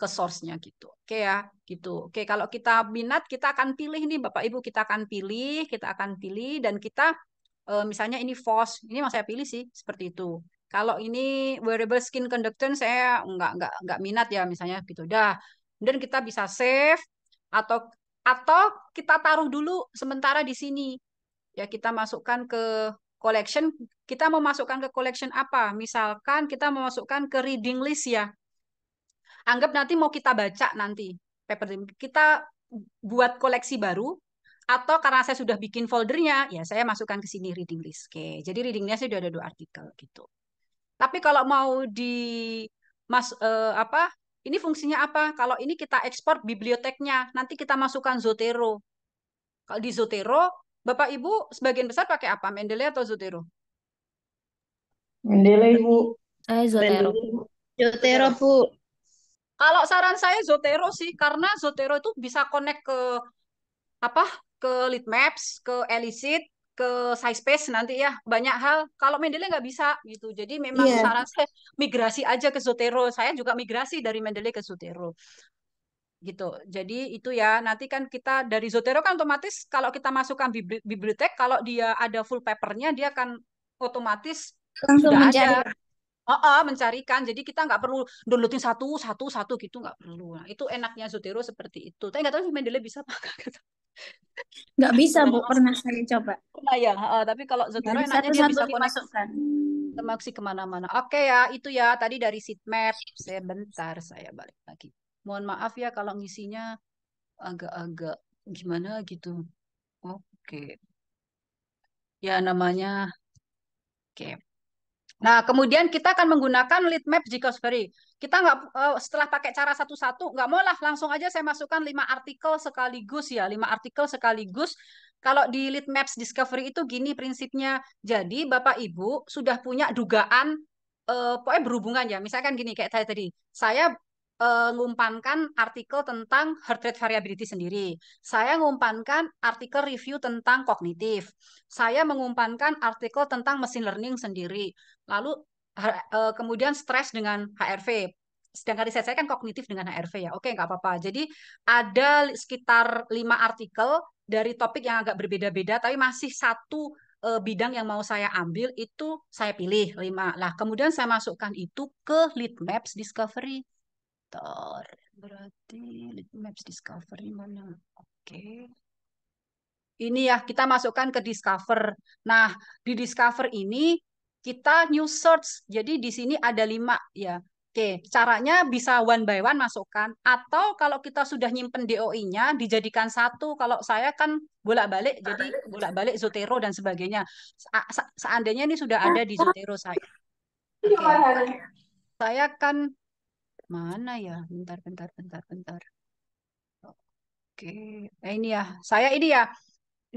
ke source-nya gitu. Oke ya, gitu. Oke, kalau kita minat kita akan pilih nih Bapak Ibu, kita akan pilih, kita akan pilih dan kita uh, misalnya ini FOSS, ini mas saya pilih sih seperti itu. Kalau ini wearable skin conductance saya nggak nggak nggak minat ya misalnya gitu. Dah. dan kita bisa save atau atau kita taruh dulu sementara di sini. Ya kita masukkan ke collection kita memasukkan ke collection apa? Misalkan kita memasukkan ke reading list ya. Anggap nanti mau kita baca nanti paper kita buat koleksi baru atau karena saya sudah bikin foldernya, ya saya masukkan ke sini reading list. Oke, jadi readingnya sih sudah ada dua artikel gitu. Tapi kalau mau di mas eh, apa? Ini fungsinya apa? Kalau ini kita ekspor biblioteknya, nanti kita masukkan Zotero. Kalau di Zotero Bapak Ibu sebagian besar pakai apa? Mendeley atau Zotero? Mendeley Bu. Eh, Zotero. Zotero Bu. Kalau saran saya Zotero sih karena Zotero itu bisa connect ke apa? ke Litmaps, ke Elicit, ke size space nanti ya banyak hal. Kalau Mendeley nggak bisa gitu. Jadi memang yeah. saran saya migrasi aja ke Zotero. Saya juga migrasi dari Mendeley ke Zotero gitu. Jadi itu ya nanti kan kita dari Zotero kan otomatis kalau kita masukkan bibli bibliotek kalau dia ada full papernya dia akan otomatis langsung sudah mencari. ada. Oh, oh, mencarikan. Jadi kita nggak perlu downloadin satu satu satu gitu nggak perlu. Nah, itu enaknya Zotero seperti itu. Tapi nggak tahu Mendeley bisa apa nggak. bisa Bu, pernah saya coba. Nah, ya, uh, tapi kalau Zotero Dari enaknya dia bisa dimasukkan. koneksi kemana-mana. Oke ya, itu ya tadi dari seat map. Saya bentar, saya balik lagi mohon maaf ya kalau ngisinya agak-agak gimana gitu. Oke. Ya namanya oke. Nah, kemudian kita akan menggunakan lead map jQuery. Kita nggak eh, setelah pakai cara satu-satu, nggak mau lah langsung aja saya masukkan lima artikel sekaligus ya, lima artikel sekaligus. Kalau di lead maps discovery itu gini prinsipnya. Jadi Bapak Ibu sudah punya dugaan eh, pokoknya berhubungan ya. Misalkan gini kayak tadi, saya uh, artikel tentang heart rate variability sendiri. Saya mengumpankan artikel review tentang kognitif. Saya mengumpankan artikel tentang machine learning sendiri. Lalu uh, kemudian stres dengan HRV. Sedangkan riset saya kan kognitif dengan HRV ya. Oke, nggak apa-apa. Jadi ada sekitar lima artikel dari topik yang agak berbeda-beda, tapi masih satu eh, bidang yang mau saya ambil itu saya pilih lima. Lah, kemudian saya masukkan itu ke lead maps discovery bentar. Berarti Maps Discovery mana? Oke. Okay. Ini ya, kita masukkan ke Discover. Nah, di Discover ini kita new search. Jadi di sini ada lima ya. Oke, caranya bisa one by one masukkan. Atau kalau kita sudah nyimpen DOI-nya, dijadikan satu. Kalau saya kan bolak-balik, jadi bolak-balik Zotero dan sebagainya. Seandainya ini sudah ada di Zotero saya. Iya, okay. Saya kan Mana ya? Bentar, bentar, bentar, bentar. Oke, nah, ini ya. Saya ini ya.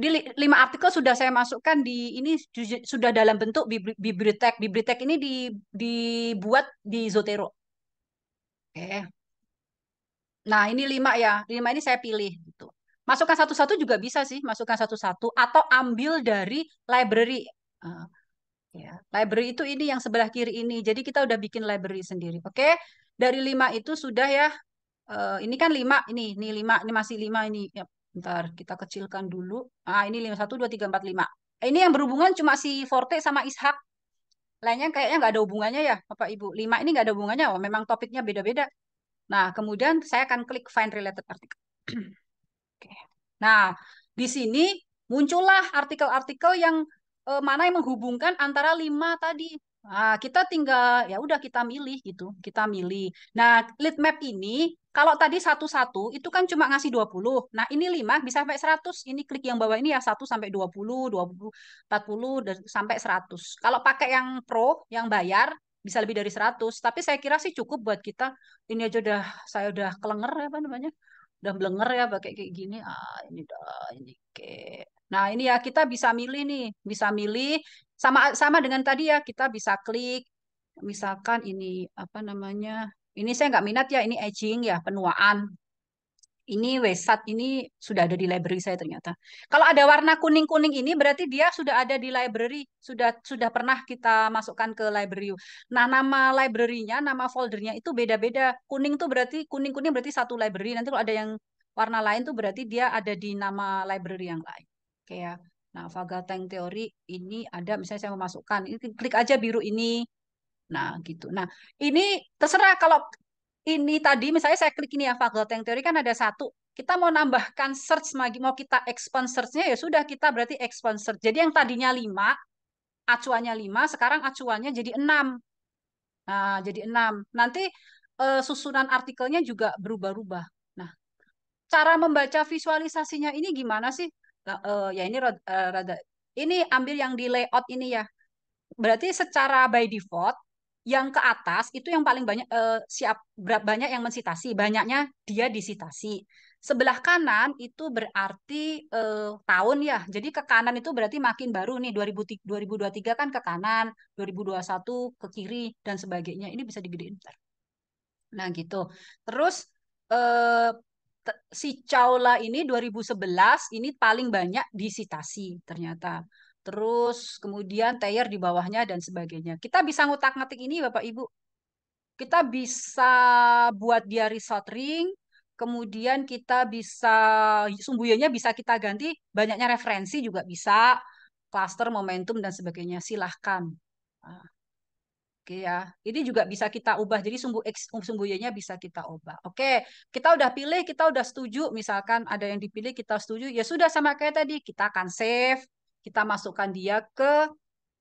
Di lima artikel sudah saya masukkan di ini sudah dalam bentuk bibliotek. Bibliotek ini di, dibuat di Zotero. Oke. Nah, ini lima ya. Lima ini saya pilih gitu. Masukkan satu-satu juga bisa sih, masukkan satu-satu atau ambil dari library. Ah. Ya, library itu ini yang sebelah kiri ini. Jadi kita udah bikin library sendiri. Oke, dari lima itu sudah ya. Uh, ini kan lima, ini, ini lima, ini masih lima ini. Ya, bentar, kita kecilkan dulu. Ah, ini lima satu dua tiga empat lima. Eh, ini yang berhubungan cuma si Forte sama Ishak. Lainnya kayaknya nggak ada hubungannya ya, Bapak Ibu. Lima ini nggak ada hubungannya. Oh, memang topiknya beda-beda. Nah, kemudian saya akan klik find related article. Oke. Nah, di sini muncullah artikel-artikel yang eh, mana yang menghubungkan antara lima tadi. Nah, kita tinggal ya udah kita milih gitu, kita milih. Nah, lead map ini kalau tadi satu-satu itu kan cuma ngasih 20. Nah, ini lima bisa sampai 100. Ini klik yang bawah ini ya 1 sampai 20, 20, 40 dan sampai 100. Kalau pakai yang pro, yang bayar bisa lebih dari 100, tapi saya kira sih cukup buat kita. Ini aja udah saya udah kelenger ya apa namanya? Udah blenger ya pakai kayak gini. Ah, ini dah ini kayak Nah, ini ya kita bisa milih nih, bisa milih sama sama dengan tadi ya, kita bisa klik misalkan ini apa namanya? Ini saya nggak minat ya, ini aging ya, penuaan. Ini wesat ini sudah ada di library saya ternyata. Kalau ada warna kuning-kuning ini berarti dia sudah ada di library, sudah sudah pernah kita masukkan ke library. Nah, nama library-nya, nama foldernya itu beda-beda. Kuning tuh berarti kuning-kuning berarti satu library. Nanti kalau ada yang warna lain tuh berarti dia ada di nama library yang lain kayak nah tank teori ini ada misalnya saya memasukkan ini klik aja biru ini nah gitu nah ini terserah kalau ini tadi misalnya saya klik ini ya tank teori kan ada satu kita mau nambahkan search lagi. mau kita expand searchnya ya sudah kita berarti expand search jadi yang tadinya lima acuannya lima, sekarang acuannya jadi enam. nah jadi enam. nanti uh, susunan artikelnya juga berubah-ubah Nah cara membaca visualisasinya ini gimana sih? uh, ya ini uh, rada ini ambil yang di layout ini ya. Berarti secara by default yang ke atas itu yang paling banyak uh, siap banyak yang mensitasi, banyaknya dia disitasi. Sebelah kanan itu berarti uh, tahun ya. Jadi ke kanan itu berarti makin baru nih 2000, 2023 kan ke kanan, 2021 ke kiri dan sebagainya. Ini bisa digedein bentar. Nah, gitu. Terus uh, si Caula ini 2011 ini paling banyak disitasi ternyata. Terus kemudian Tayer di bawahnya dan sebagainya. Kita bisa ngutak-ngatik ini Bapak Ibu. Kita bisa buat dia result ring, kemudian kita bisa sumbuyannya bisa kita ganti, banyaknya referensi juga bisa, cluster, momentum dan sebagainya. Silahkan. Ah. Oke ya, ini juga bisa kita ubah. Jadi sumbu x, sumbu y-nya bisa kita ubah. Oke, kita udah pilih, kita udah setuju. Misalkan ada yang dipilih, kita setuju. Ya sudah sama kayak tadi, kita akan save, kita masukkan dia ke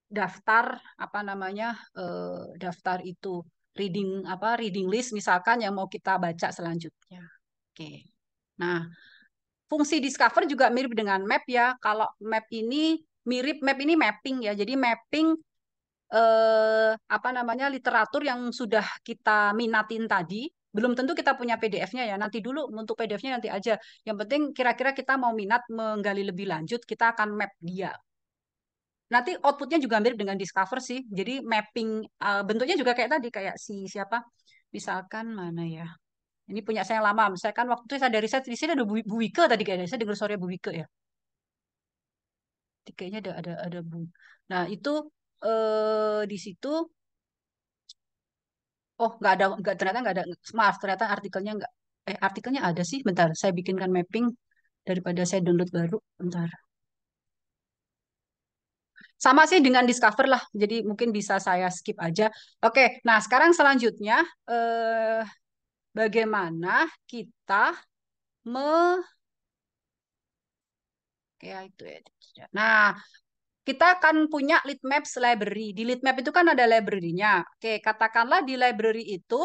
daftar apa namanya eh, daftar itu reading apa reading list misalkan yang mau kita baca selanjutnya. Oke, nah fungsi discover juga mirip dengan map ya. Kalau map ini mirip map ini mapping ya. Jadi mapping eh, apa namanya literatur yang sudah kita minatin tadi belum tentu kita punya PDF-nya ya nanti dulu untuk PDF-nya nanti aja yang penting kira-kira kita mau minat menggali lebih lanjut kita akan map dia nanti outputnya juga mirip dengan Discover sih jadi mapping uh, bentuknya juga kayak tadi kayak si siapa misalkan mana ya ini punya saya yang lama kan waktu itu saya dari riset di sini ada Bu, Bu tadi kayaknya saya dengar sore Bu ya kayaknya ada ada ada Bu nah itu eh, di situ oh nggak ada nggak ternyata nggak ada maaf ternyata artikelnya nggak eh artikelnya ada sih bentar saya bikinkan mapping daripada saya download baru bentar sama sih dengan discover lah jadi mungkin bisa saya skip aja oke nah sekarang selanjutnya eh, bagaimana kita me ya, Nah, kita akan punya lead maps library. Di lead map itu kan ada library-nya. Oke, katakanlah di library itu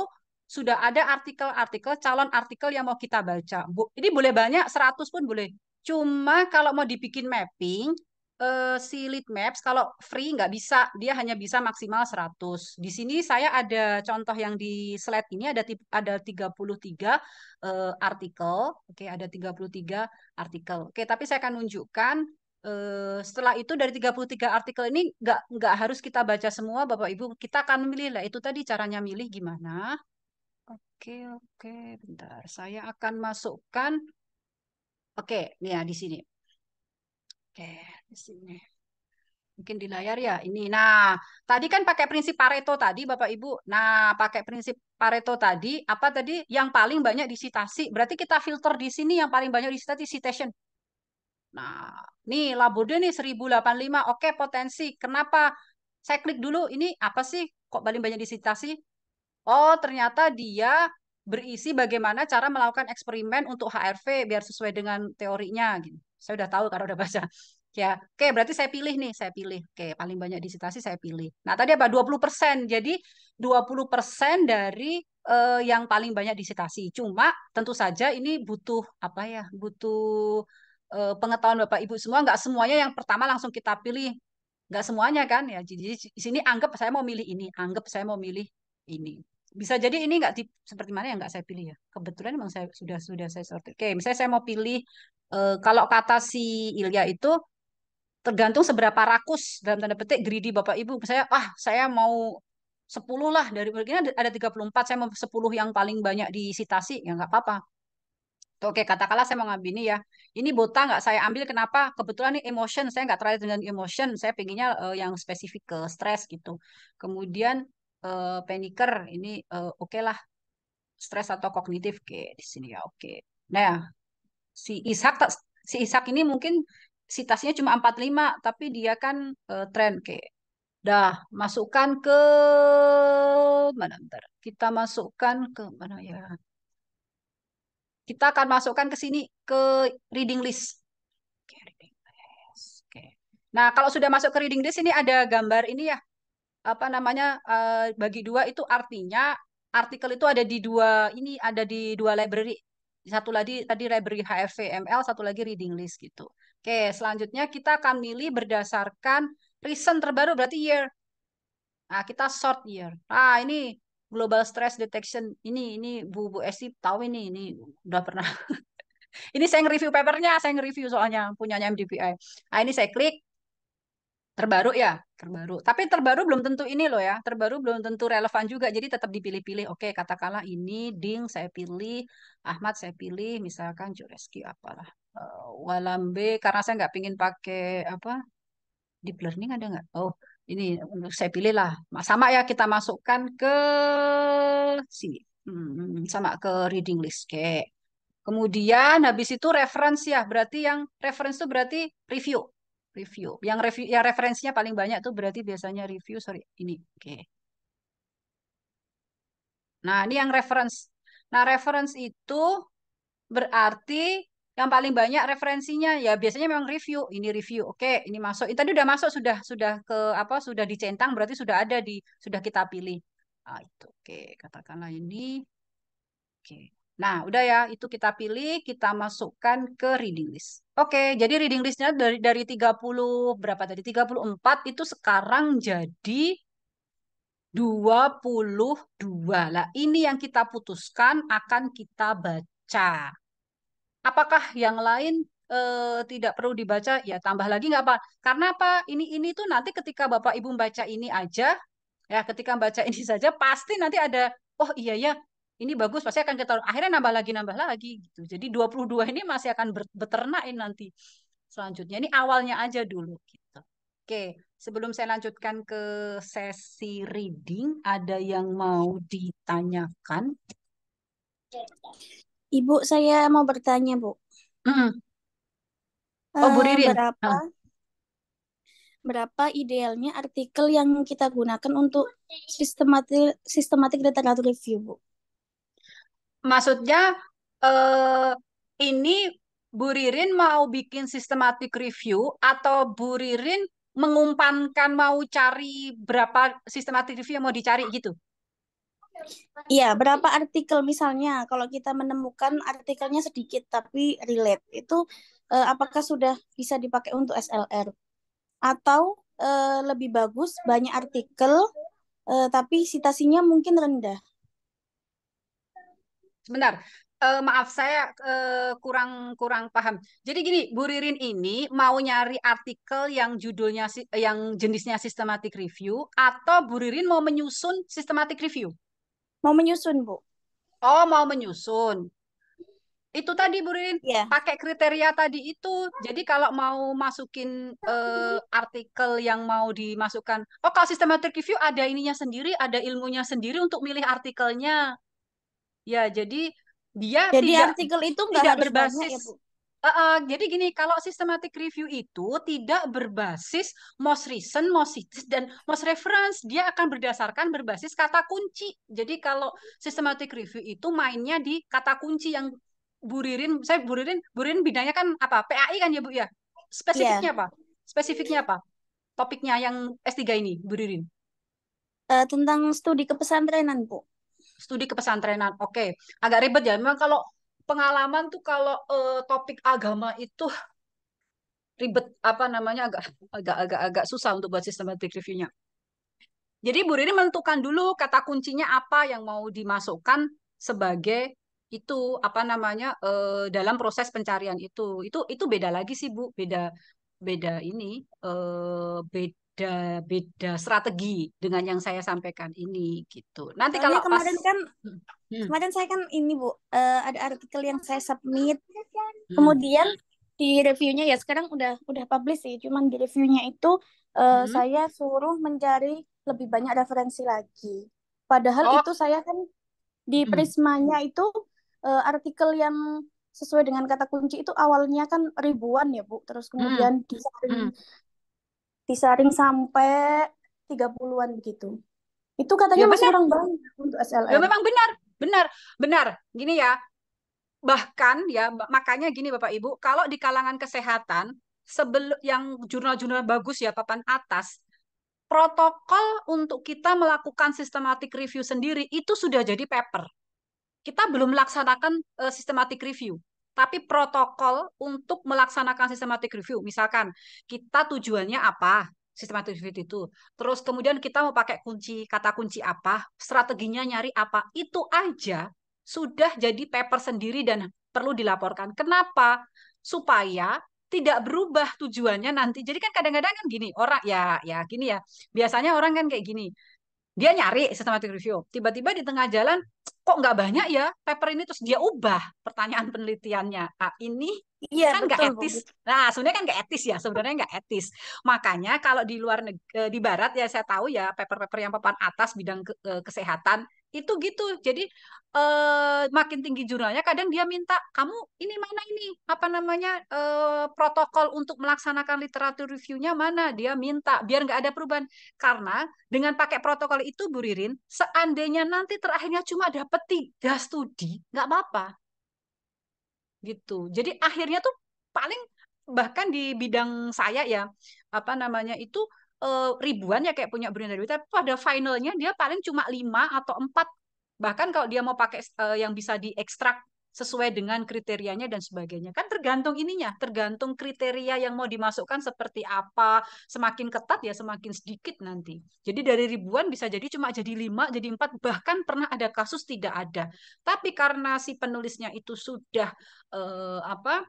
sudah ada artikel-artikel, calon artikel yang mau kita baca. Bu, ini boleh banyak, 100 pun boleh. Cuma kalau mau dibikin mapping, eh, si lead maps kalau free nggak bisa, dia hanya bisa maksimal 100. Di sini saya ada contoh yang di slide ini ada ada 33 eh, artikel. Oke, ada 33 artikel. Oke, tapi saya akan tunjukkan Eh, setelah itu dari 33 artikel ini nggak nggak harus kita baca semua Bapak Ibu kita akan milih lah itu tadi caranya milih gimana oke oke bentar saya akan masukkan oke nih ya di sini oke di sini mungkin di layar ya ini. Nah, tadi kan pakai prinsip Pareto tadi Bapak Ibu. Nah, pakai prinsip Pareto tadi apa tadi yang paling banyak disitasi. Berarti kita filter di sini yang paling banyak disitasi citation. Nah, nih labode nih 1085. Oke, potensi. Kenapa? Saya klik dulu ini apa sih kok paling banyak disitasi? Oh, ternyata dia berisi bagaimana cara melakukan eksperimen untuk HRV biar sesuai dengan teorinya gitu. Saya udah tahu karena udah baca. Ya, oke berarti saya pilih nih, saya pilih. Oke, paling banyak disitasi saya pilih. Nah, tadi apa? 20%. Jadi 20% dari eh, yang paling banyak disitasi. Cuma tentu saja ini butuh apa ya? Butuh eh, pengetahuan Bapak Ibu semua nggak semuanya yang pertama langsung kita pilih nggak semuanya kan ya jadi di sini anggap saya mau milih ini anggap saya mau milih ini bisa jadi ini nggak seperti mana yang nggak saya pilih ya kebetulan memang saya sudah sudah saya sortir oke misalnya saya mau pilih eh, kalau kata si Ilya itu tergantung seberapa rakus dalam tanda petik greedy Bapak Ibu Saya ah saya mau sepuluh lah dari begini ada 34 saya mau sepuluh yang paling banyak disitasi ya nggak apa-apa Oke, katakanlah saya mau ngambil ini ya. Ini buta nggak saya ambil kenapa? Kebetulan ini emotion, saya nggak terlalu dengan emotion. Saya pinginnya uh, yang spesifik ke stres gitu. Kemudian uh, paniker, ini uh, oke okay lah. Stres atau kognitif oke di sini ya oke. Okay. Nah, si Ishak si Ishak ini mungkin sitasnya cuma 45 tapi dia kan uh, tren kayak Dah, masukkan ke mana ntar Kita masukkan ke mana ya? Kita akan masukkan ke sini ke reading list. Oke, reading list. Oke. Nah, kalau sudah masuk ke reading list ini ada gambar ini ya. Apa namanya? Eh, bagi dua itu artinya artikel itu ada di dua ini ada di dua library. Satu lagi tadi library hfvml satu lagi reading list gitu. Oke, selanjutnya kita akan milih berdasarkan recent terbaru berarti year. Nah, kita sort year. Ah, ini global stress detection ini ini Bu Bu Esti tahu ini ini udah pernah ini saya nge-review papernya saya nge-review soalnya punyanya MDPI nah, ini saya klik terbaru ya terbaru tapi terbaru belum tentu ini loh ya terbaru belum tentu relevan juga jadi tetap dipilih-pilih oke katakanlah ini Ding saya pilih Ahmad saya pilih misalkan Jureski apalah uh, Walambe karena saya nggak pingin pakai apa deep learning ada nggak oh ini saya pilih lah sama ya kita masukkan ke sini hmm, sama ke reading list ke kemudian habis itu reference ya berarti yang reference itu berarti review review yang review ya referensinya paling banyak tuh berarti biasanya review sorry ini oke nah ini yang reference nah reference itu berarti yang paling banyak referensinya ya biasanya memang review ini review oke ini masuk ini tadi udah masuk sudah sudah ke apa sudah dicentang berarti sudah ada di sudah kita pilih nah, itu oke katakanlah ini oke nah udah ya itu kita pilih kita masukkan ke reading list oke jadi reading listnya dari dari 30 berapa tadi 34 itu sekarang jadi 22 lah ini yang kita putuskan akan kita baca Apakah yang lain e, tidak perlu dibaca? Ya tambah lagi nggak apa. Karena apa? Ini ini tuh nanti ketika Bapak Ibu baca ini aja, ya ketika baca ini saja pasti nanti ada oh iya ya ini bagus pasti akan kita akhirnya nambah lagi nambah lagi gitu. Jadi 22 ini masih akan beternakin nanti selanjutnya. Ini awalnya aja dulu gitu. Oke, sebelum saya lanjutkan ke sesi reading, ada yang mau ditanyakan? Ibu, saya mau bertanya, Bu. Mm. Oh, Bu eh, Ririn. berapa ah. berapa idealnya artikel yang kita gunakan untuk sistematik sistematik literatur review, Bu? Maksudnya, eh, ini Bu Ririn mau bikin sistematik review atau Bu Ririn mengumpankan mau cari berapa sistematik review yang mau dicari gitu? Iya, berapa artikel misalnya kalau kita menemukan artikelnya sedikit tapi relate itu eh, apakah sudah bisa dipakai untuk SLR atau eh, lebih bagus banyak artikel eh, tapi citasinya mungkin rendah. Sebentar, uh, maaf saya uh, kurang kurang paham. Jadi gini, Bu Ririn ini mau nyari artikel yang judulnya yang jenisnya systematic review atau Bu Ririn mau menyusun systematic review? Mau menyusun, Bu. Oh, mau menyusun. Itu tadi, Bu Rin, yeah. pakai kriteria tadi itu. Jadi kalau mau masukin eh, artikel yang mau dimasukkan, oh kalau systematic review ada ininya sendiri, ada ilmunya sendiri untuk milih artikelnya. Ya, jadi dia jadi tidak, artikel itu tidak ya, berbasis ya, Bu? Uh, uh, jadi gini, kalau systematic review itu tidak berbasis most recent, most cited, dan most reference. Dia akan berdasarkan berbasis kata kunci. Jadi kalau systematic review itu mainnya di kata kunci yang buririn, saya buririn, buririn bidangnya kan apa? PAI kan ya Bu ya? Spesifiknya yeah. apa? Spesifiknya apa? Topiknya yang S3 ini, buririn. Uh, eh, tentang studi kepesantrenan, Bu. Studi kepesantrenan, oke. Okay. Agak ribet ya. Memang kalau pengalaman tuh kalau uh, topik agama itu ribet apa namanya agak agak agak agak susah untuk buat systematic reviewnya. Jadi Bu Riri menentukan dulu kata kuncinya apa yang mau dimasukkan sebagai itu apa namanya uh, dalam proses pencarian itu. Itu itu beda lagi sih Bu, beda beda ini uh, eh, beda beda beda strategi dengan yang saya sampaikan ini gitu. Nanti Soalnya kalau kemarin pas... kan hmm, hmm. kemarin saya kan ini Bu uh, ada artikel yang saya submit hmm. kemudian di reviewnya ya sekarang udah udah publish sih cuman di reviewnya itu uh, hmm. saya suruh mencari lebih banyak referensi lagi. Padahal oh. itu saya kan di hmm. prismanya itu uh, artikel yang sesuai dengan kata kunci itu awalnya kan ribuan ya Bu, terus hmm. kemudian hmm. disaring hmm disaring sampai tiga puluhan begitu. Itu katanya ya, masih orang banyak untuk SLM. Ya memang benar, benar, benar. Gini ya, bahkan ya makanya gini Bapak Ibu, kalau di kalangan kesehatan sebelum yang jurnal-jurnal bagus ya papan atas protokol untuk kita melakukan systematic review sendiri itu sudah jadi paper. Kita belum melaksanakan uh, eh, systematic review tapi protokol untuk melaksanakan systematic review. Misalkan kita tujuannya apa? Systematic review itu. Terus kemudian kita mau pakai kunci kata kunci apa? Strateginya nyari apa? Itu aja sudah jadi paper sendiri dan perlu dilaporkan. Kenapa? Supaya tidak berubah tujuannya nanti. Jadi kan kadang-kadang kan gini, orang ya ya gini ya. Biasanya orang kan kayak gini dia nyari systematic review tiba-tiba di tengah jalan kok nggak banyak ya paper ini terus dia ubah pertanyaan penelitiannya ah, ini iya, kan nggak etis nah sebenarnya kan nggak etis ya sebenarnya nggak etis makanya kalau di luar eh, di barat ya saya tahu ya paper-paper yang papan atas bidang ke eh, kesehatan itu gitu jadi eh, makin tinggi jurnalnya kadang dia minta kamu ini mana ini apa namanya eh, protokol untuk melaksanakan literatur reviewnya mana dia minta biar nggak ada perubahan karena dengan pakai protokol itu Bu Ririn seandainya nanti terakhirnya cuma dapat tiga studi nggak apa-apa gitu jadi akhirnya tuh paling bahkan di bidang saya ya apa namanya itu uh, ribuan ya kayak punya Brunei Darwis, tapi pada finalnya dia paling cuma lima atau empat bahkan kalau dia mau pakai uh, yang bisa diekstrak sesuai dengan kriterianya dan sebagainya. Kan tergantung ininya, tergantung kriteria yang mau dimasukkan seperti apa. Semakin ketat ya semakin sedikit nanti. Jadi dari ribuan bisa jadi cuma jadi lima, jadi empat, bahkan pernah ada kasus tidak ada. Tapi karena si penulisnya itu sudah eh, apa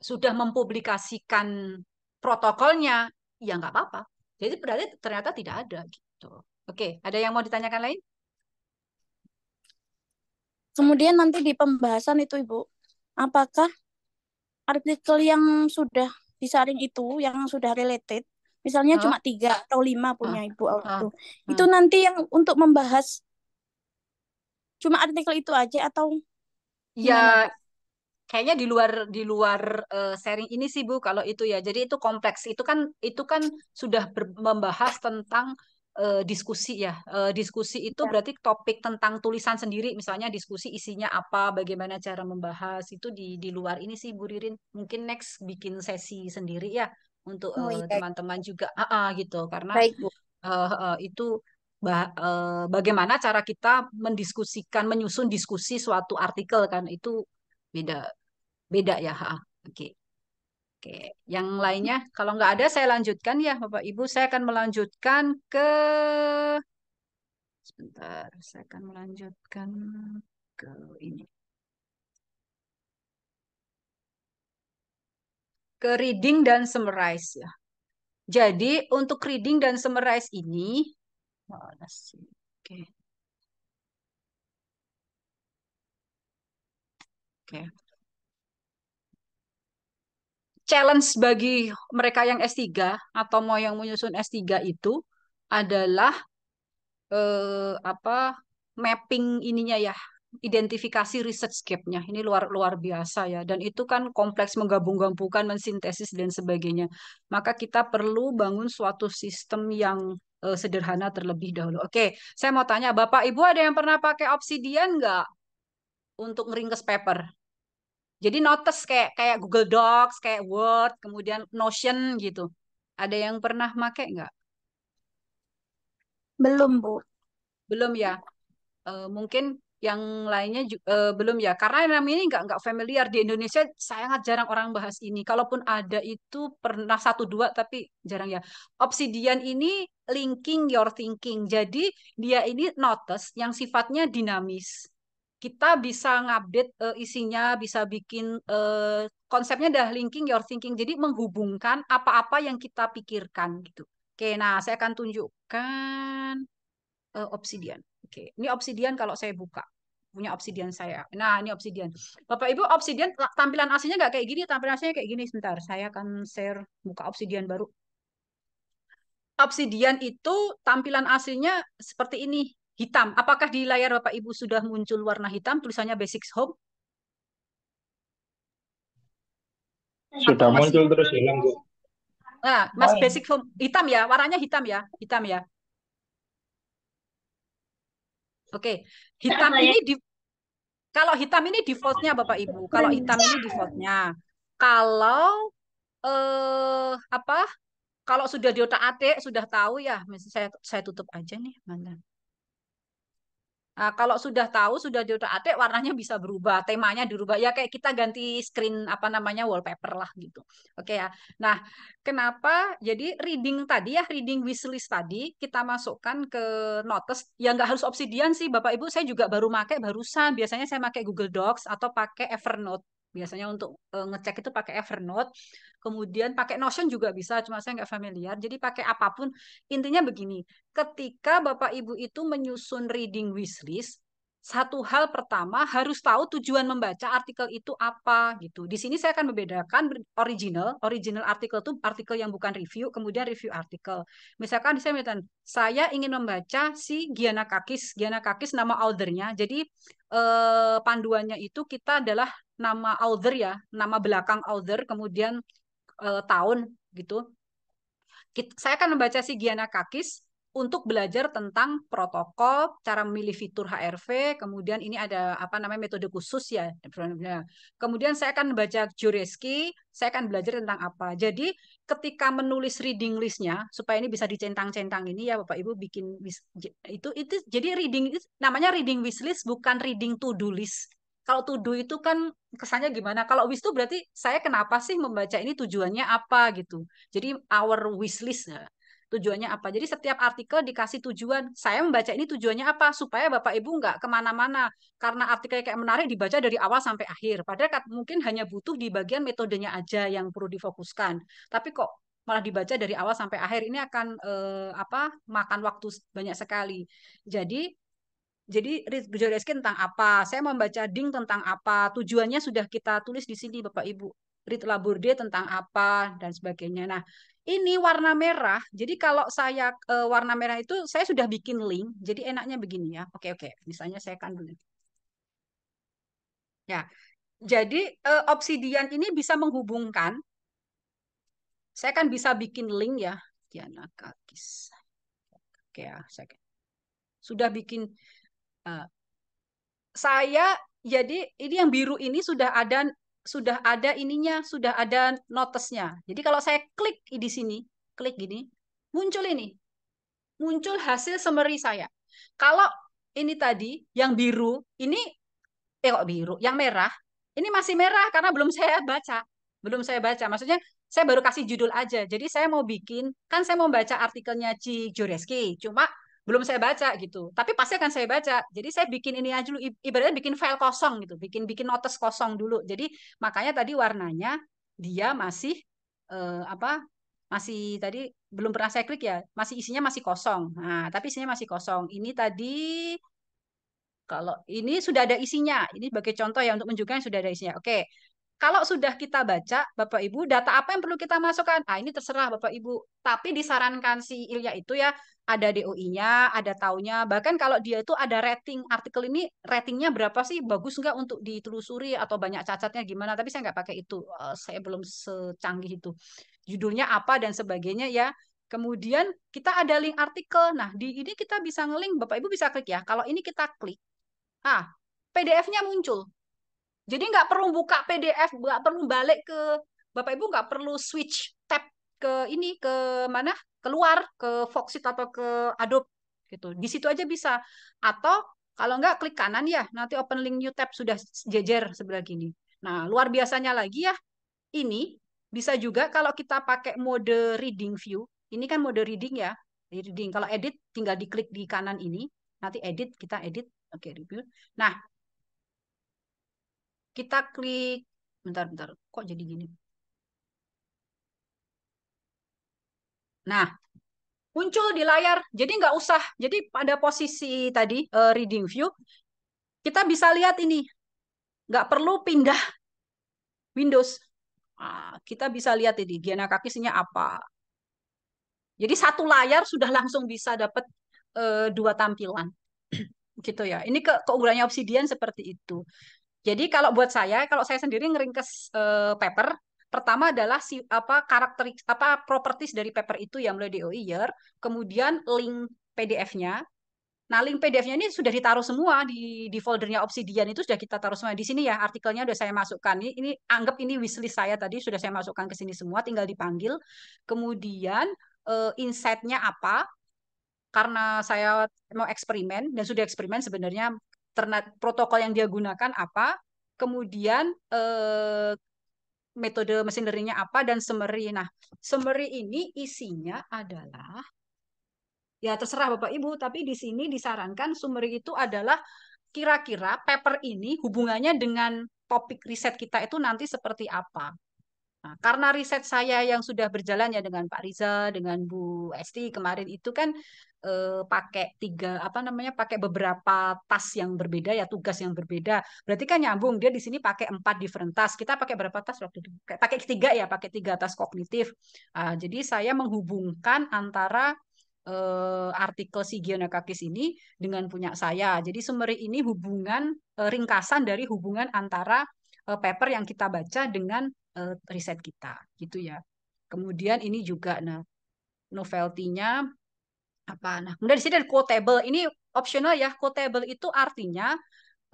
sudah mempublikasikan protokolnya ya nggak apa-apa. Jadi berarti ternyata tidak ada gitu. Oke, ada yang mau ditanyakan lain? Kemudian nanti di pembahasan itu Ibu, apakah artikel yang sudah disaring itu, yang sudah related, misalnya oh. cuma tiga atau lima punya oh. Ibu waktu, oh. itu, itu nanti yang untuk membahas cuma artikel itu aja atau? Ya, kayaknya di luar di luar uh, sharing ini sih Bu kalau itu ya. Jadi itu kompleks. Itu kan itu kan sudah ber, membahas tentang uh, diskusi ya. Uh, diskusi itu ya. berarti topik tentang tulisan sendiri misalnya diskusi isinya apa, bagaimana cara membahas itu di di luar ini sih Bu Ririn. Mungkin next bikin sesi sendiri ya untuk oh, iya. teman-teman oh, teman -teman juga uh, uh, gitu karena Baik, Bu. Uh, uh, itu bah, bagaimana cara kita mendiskusikan menyusun diskusi suatu artikel kan itu beda Beda ya. Oke. Okay. Oke, okay. yang lainnya kalau nggak ada saya lanjutkan ya Bapak Ibu. Saya akan melanjutkan ke sebentar, saya akan melanjutkan ke ini. Ke reading dan summarize ya. Jadi untuk reading dan summarize ini oh, Oke. Okay. Oke challenge bagi mereka yang S3 atau mau yang menyusun S3 itu adalah eh, apa mapping ininya ya identifikasi research gap Ini luar luar biasa ya dan itu kan kompleks menggabung-gabungkan, mensintesis dan sebagainya. Maka kita perlu bangun suatu sistem yang eh, sederhana terlebih dahulu. Oke, saya mau tanya Bapak Ibu ada yang pernah pakai Obsidian nggak untuk ngeringkes paper? Jadi notes kayak kayak Google Docs, kayak Word, kemudian Notion gitu. Ada yang pernah make nggak? Belum, Bu. Belum ya. E, mungkin yang lainnya e, belum ya. Karena nama ini nggak nggak familiar di Indonesia, sangat jarang orang bahas ini. Kalaupun ada itu pernah satu dua tapi jarang ya. Obsidian ini linking your thinking. Jadi dia ini notes yang sifatnya dinamis kita bisa ngupdate uh, isinya, bisa bikin uh, konsepnya dah linking your thinking. Jadi menghubungkan apa-apa yang kita pikirkan gitu. Oke, nah saya akan tunjukkan uh, obsidian. Oke, ini obsidian kalau saya buka punya obsidian saya. Nah, ini obsidian. Bapak Ibu, obsidian tampilan aslinya nggak kayak gini, tampilan aslinya kayak gini. Sebentar, saya akan share buka obsidian baru. Obsidian itu tampilan aslinya seperti ini hitam. Apakah di layar Bapak Ibu sudah muncul warna hitam tulisannya basic Home? Sudah Mas, muncul terus hilang, ya, Bu. Nah, Mas oh, Basic Home hitam ya, warnanya hitam ya, hitam ya. Oke, hitam ini di kalau hitam ini defaultnya Bapak Ibu. Kalau hitam ini defaultnya. Kalau eh apa? Kalau sudah di otak atik sudah tahu ya. Saya saya tutup aja nih mana. Nah, kalau sudah tahu sudah diotak atik warnanya bisa berubah temanya dirubah ya kayak kita ganti screen apa namanya wallpaper lah gitu oke okay, ya nah kenapa jadi reading tadi ya reading wishlist tadi kita masukkan ke notes ya nggak harus obsidian sih bapak ibu saya juga baru make barusan biasanya saya pakai Google Docs atau pakai Evernote biasanya untuk uh, ngecek itu pakai Evernote kemudian pakai Notion juga bisa cuma saya nggak familiar jadi pakai apapun intinya begini ketika bapak ibu itu menyusun reading wishlist satu hal pertama harus tahu tujuan membaca artikel itu apa gitu. Di sini saya akan membedakan original, original artikel itu artikel yang bukan review, kemudian review artikel. Misalkan saya minta, saya ingin membaca si Giana Kakis, Giana Kakis nama authornya. Jadi eh, panduannya itu kita adalah nama author ya, nama belakang author, kemudian uh, tahun gitu. Kita, saya akan membaca si Giana Kakis untuk belajar tentang protokol, cara memilih fitur HRV, kemudian ini ada apa namanya metode khusus ya. Kemudian saya akan membaca Jureski, saya akan belajar tentang apa. Jadi ketika menulis reading listnya supaya ini bisa dicentang-centang ini ya Bapak Ibu bikin itu itu jadi reading namanya reading wish list bukan reading to do list kalau to do itu kan kesannya gimana? Kalau wish itu berarti saya kenapa sih membaca ini tujuannya apa gitu. Jadi our wish list ya. Tujuannya apa? Jadi setiap artikel dikasih tujuan. Saya membaca ini tujuannya apa? Supaya Bapak Ibu nggak kemana-mana. Karena artikel kayak menarik dibaca dari awal sampai akhir. Padahal mungkin hanya butuh di bagian metodenya aja yang perlu difokuskan. Tapi kok malah dibaca dari awal sampai akhir ini akan eh, apa makan waktu banyak sekali. Jadi jadi Rizky tentang apa? Saya membaca Ding tentang apa? Tujuannya sudah kita tulis di sini Bapak Ibu. Rit Laburde tentang apa dan sebagainya. Nah, ini warna merah. Jadi kalau saya e, warna merah itu saya sudah bikin link. Jadi enaknya begini ya. Oke, oke. Misalnya saya akan, dulu. Ya. Jadi e, obsidian ini bisa menghubungkan saya kan bisa bikin link ya. Diana Kakis. Oke ya, saya kan. sudah bikin Eh, saya jadi ini yang biru ini sudah ada sudah ada ininya, sudah ada notesnya. Jadi kalau saya klik di sini, klik gini, muncul ini. Muncul hasil summary saya. Kalau ini tadi yang biru, ini eh kok biru, yang merah, ini masih merah karena belum saya baca. Belum saya baca. Maksudnya saya baru kasih judul aja. Jadi saya mau bikin, kan saya mau baca artikelnya Ci Jureski. Cuma belum saya baca gitu. Tapi pasti akan saya baca. Jadi saya bikin ini aja dulu ibaratnya bikin file kosong gitu, bikin bikin notes kosong dulu. Jadi makanya tadi warnanya dia masih eh, apa? Masih tadi belum pernah saya klik ya. Masih isinya masih kosong. Nah, tapi isinya masih kosong. Ini tadi kalau ini sudah ada isinya. Ini sebagai contoh ya untuk menunjukkan sudah ada isinya. Oke kalau sudah kita baca Bapak Ibu data apa yang perlu kita masukkan? Ah ini terserah Bapak Ibu. Tapi disarankan si Ilya itu ya ada DOI-nya, ada taunya. Bahkan kalau dia itu ada rating artikel ini ratingnya berapa sih? Bagus nggak untuk ditelusuri atau banyak cacatnya gimana? Tapi saya nggak pakai itu. Eh, saya belum secanggih itu. Judulnya apa dan sebagainya ya. Kemudian kita ada link artikel. Nah, di ini kita bisa ngelink Bapak Ibu bisa klik ya. Kalau ini kita klik. Ah, PDF-nya muncul. Jadi nggak perlu buka PDF, nggak perlu balik ke Bapak Ibu nggak perlu switch tab ke ini ke mana keluar ke Foxit atau ke Adobe gitu. Di situ aja bisa. Atau kalau nggak klik kanan ya, nanti open link new tab sudah jejer sebelah gini. Nah, luar biasanya lagi ya, ini bisa juga kalau kita pakai mode reading view. Ini kan mode reading ya, reading. Kalau edit tinggal diklik di kanan ini, nanti edit kita edit. Oke, okay, review. Nah, kita klik, bentar, bentar. Kok jadi gini? Nah, muncul di layar. Jadi nggak usah. Jadi pada posisi tadi, uh, reading view, kita bisa lihat ini. Nggak perlu pindah Windows. Nah, kita bisa lihat ini, Giana kaki isinya apa. Jadi satu layar sudah langsung bisa dapat uh, eh, dua tampilan gitu ya. Ini ke keunggulannya obsidian seperti itu. Jadi kalau buat saya, kalau saya sendiri ngeringkes uh, paper, pertama adalah si apa karakter apa properties dari paper itu yang mulai DOI year, kemudian link PDF-nya. Nah, link PDF-nya ini sudah ditaruh semua di di foldernya Obsidian itu sudah kita taruh semua di sini ya. Artikelnya sudah saya masukkan. Ini, ini anggap ini wishlist saya tadi sudah saya masukkan ke sini semua, tinggal dipanggil. Kemudian uh, insight-nya apa? Karena saya mau eksperimen dan sudah eksperimen sebenarnya protokol yang dia gunakan apa, kemudian eh, metode mesin learningnya apa dan summary. Nah, summary ini isinya adalah ya terserah Bapak Ibu, tapi di sini disarankan summary itu adalah kira-kira paper ini hubungannya dengan topik riset kita itu nanti seperti apa. Nah, karena riset saya yang sudah berjalan ya dengan Pak Riza, dengan Bu Esti kemarin itu kan uh, pakai tiga apa namanya pakai beberapa tas yang berbeda ya tugas yang berbeda berarti kan nyambung dia di sini pakai empat different tas kita pakai berapa tas waktu itu pakai tiga ya pakai tiga tas kognitif uh, jadi saya menghubungkan antara uh, artikel si Gionakakis ini dengan punya saya jadi summary ini hubungan uh, ringkasan dari hubungan antara uh, paper yang kita baca dengan uh, riset kita gitu ya kemudian ini juga nah novelty apa nah kemudian di sini ada quotable ini optional ya quotable itu artinya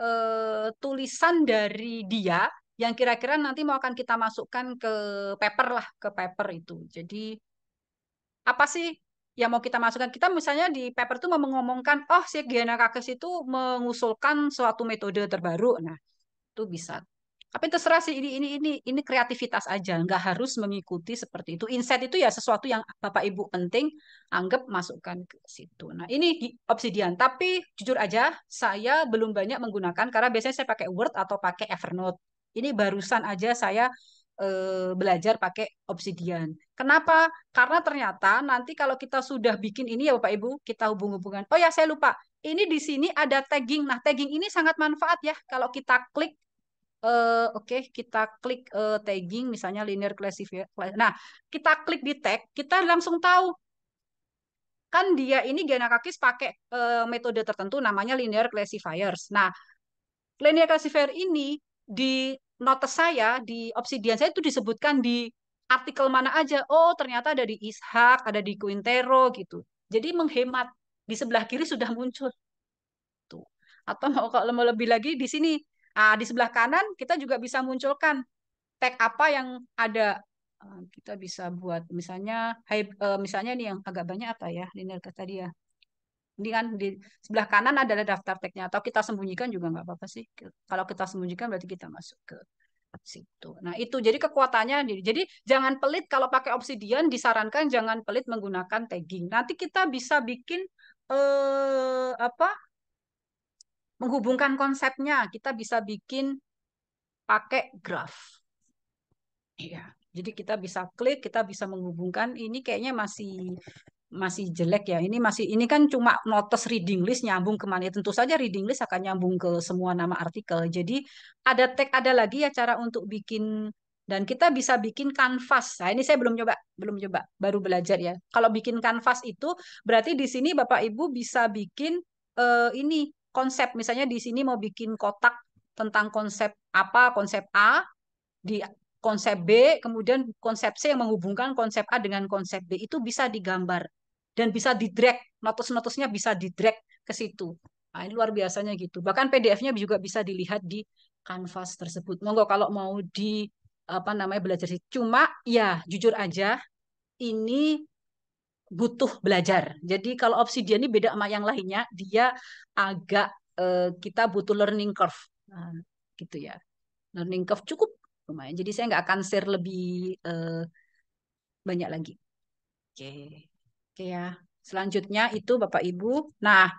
eh, tulisan dari dia yang kira-kira nanti mau akan kita masukkan ke paper lah ke paper itu jadi apa sih yang mau kita masukkan kita misalnya di paper itu mau mengomongkan oh si Giana Kakes itu mengusulkan suatu metode terbaru nah itu bisa tapi terserah sih ini ini ini ini kreativitas aja nggak harus mengikuti seperti itu insight itu ya sesuatu yang bapak ibu penting anggap masukkan ke situ nah ini obsidian tapi jujur aja saya belum banyak menggunakan karena biasanya saya pakai word atau pakai evernote ini barusan aja saya eh, belajar pakai obsidian. Kenapa? Karena ternyata nanti kalau kita sudah bikin ini ya Bapak Ibu, kita hubung-hubungan. Oh ya, saya lupa. Ini di sini ada tagging. Nah, tagging ini sangat manfaat ya kalau kita klik Eh, oke okay, kita klik uh, tagging misalnya linear classifier. Nah, kita klik di tag, kita langsung tahu kan dia ini Giannakakis pakai uh, metode tertentu namanya linear classifiers. Nah, linear classifier ini di notes saya di obsidian saya itu disebutkan di artikel mana aja. Oh, ternyata ada di Ishak, ada di Quintero gitu. Jadi menghemat di sebelah kiri sudah muncul. Tuh. Atau mau kalau mau lebih lagi di sini Nah, di sebelah kanan kita juga bisa munculkan tag apa yang ada. Ah, kita bisa buat misalnya eh, misalnya ini yang agak banyak apa ya linear tadi ya. Ini kan di sebelah kanan adalah daftar tagnya atau kita sembunyikan juga nggak apa-apa sih. Kalau kita sembunyikan berarti kita masuk ke situ. Nah, itu jadi kekuatannya. Jadi jangan pelit kalau pakai obsidian disarankan jangan pelit menggunakan tagging. Nanti kita bisa bikin eh apa? menghubungkan konsepnya kita bisa bikin pakai graf. Iya. Jadi kita bisa klik, kita bisa menghubungkan ini kayaknya masih masih jelek ya. Ini masih ini kan cuma notes reading list nyambung kemana ya. Tentu saja reading list akan nyambung ke semua nama artikel. Jadi ada tag ada lagi ya cara untuk bikin dan kita bisa bikin kanvas. Nah, ini saya belum coba, belum coba, baru belajar ya. Kalau bikin kanvas itu berarti di sini Bapak Ibu bisa bikin uh, ini konsep misalnya di sini mau bikin kotak tentang konsep apa konsep A di konsep B kemudian konsep C yang menghubungkan konsep A dengan konsep B itu bisa digambar dan bisa di drag notus-notusnya bisa di drag ke situ nah, ini luar biasanya gitu bahkan PDF-nya juga bisa dilihat di kanvas tersebut monggo kalau mau di apa namanya belajar sih cuma ya jujur aja ini butuh belajar. Jadi kalau obsidian ini beda sama yang lainnya, dia agak uh, kita butuh learning curve, nah, gitu ya. Learning curve cukup lumayan. Jadi saya nggak akan share lebih uh, banyak lagi. Oke, oke ya. Selanjutnya itu Bapak Ibu. Nah,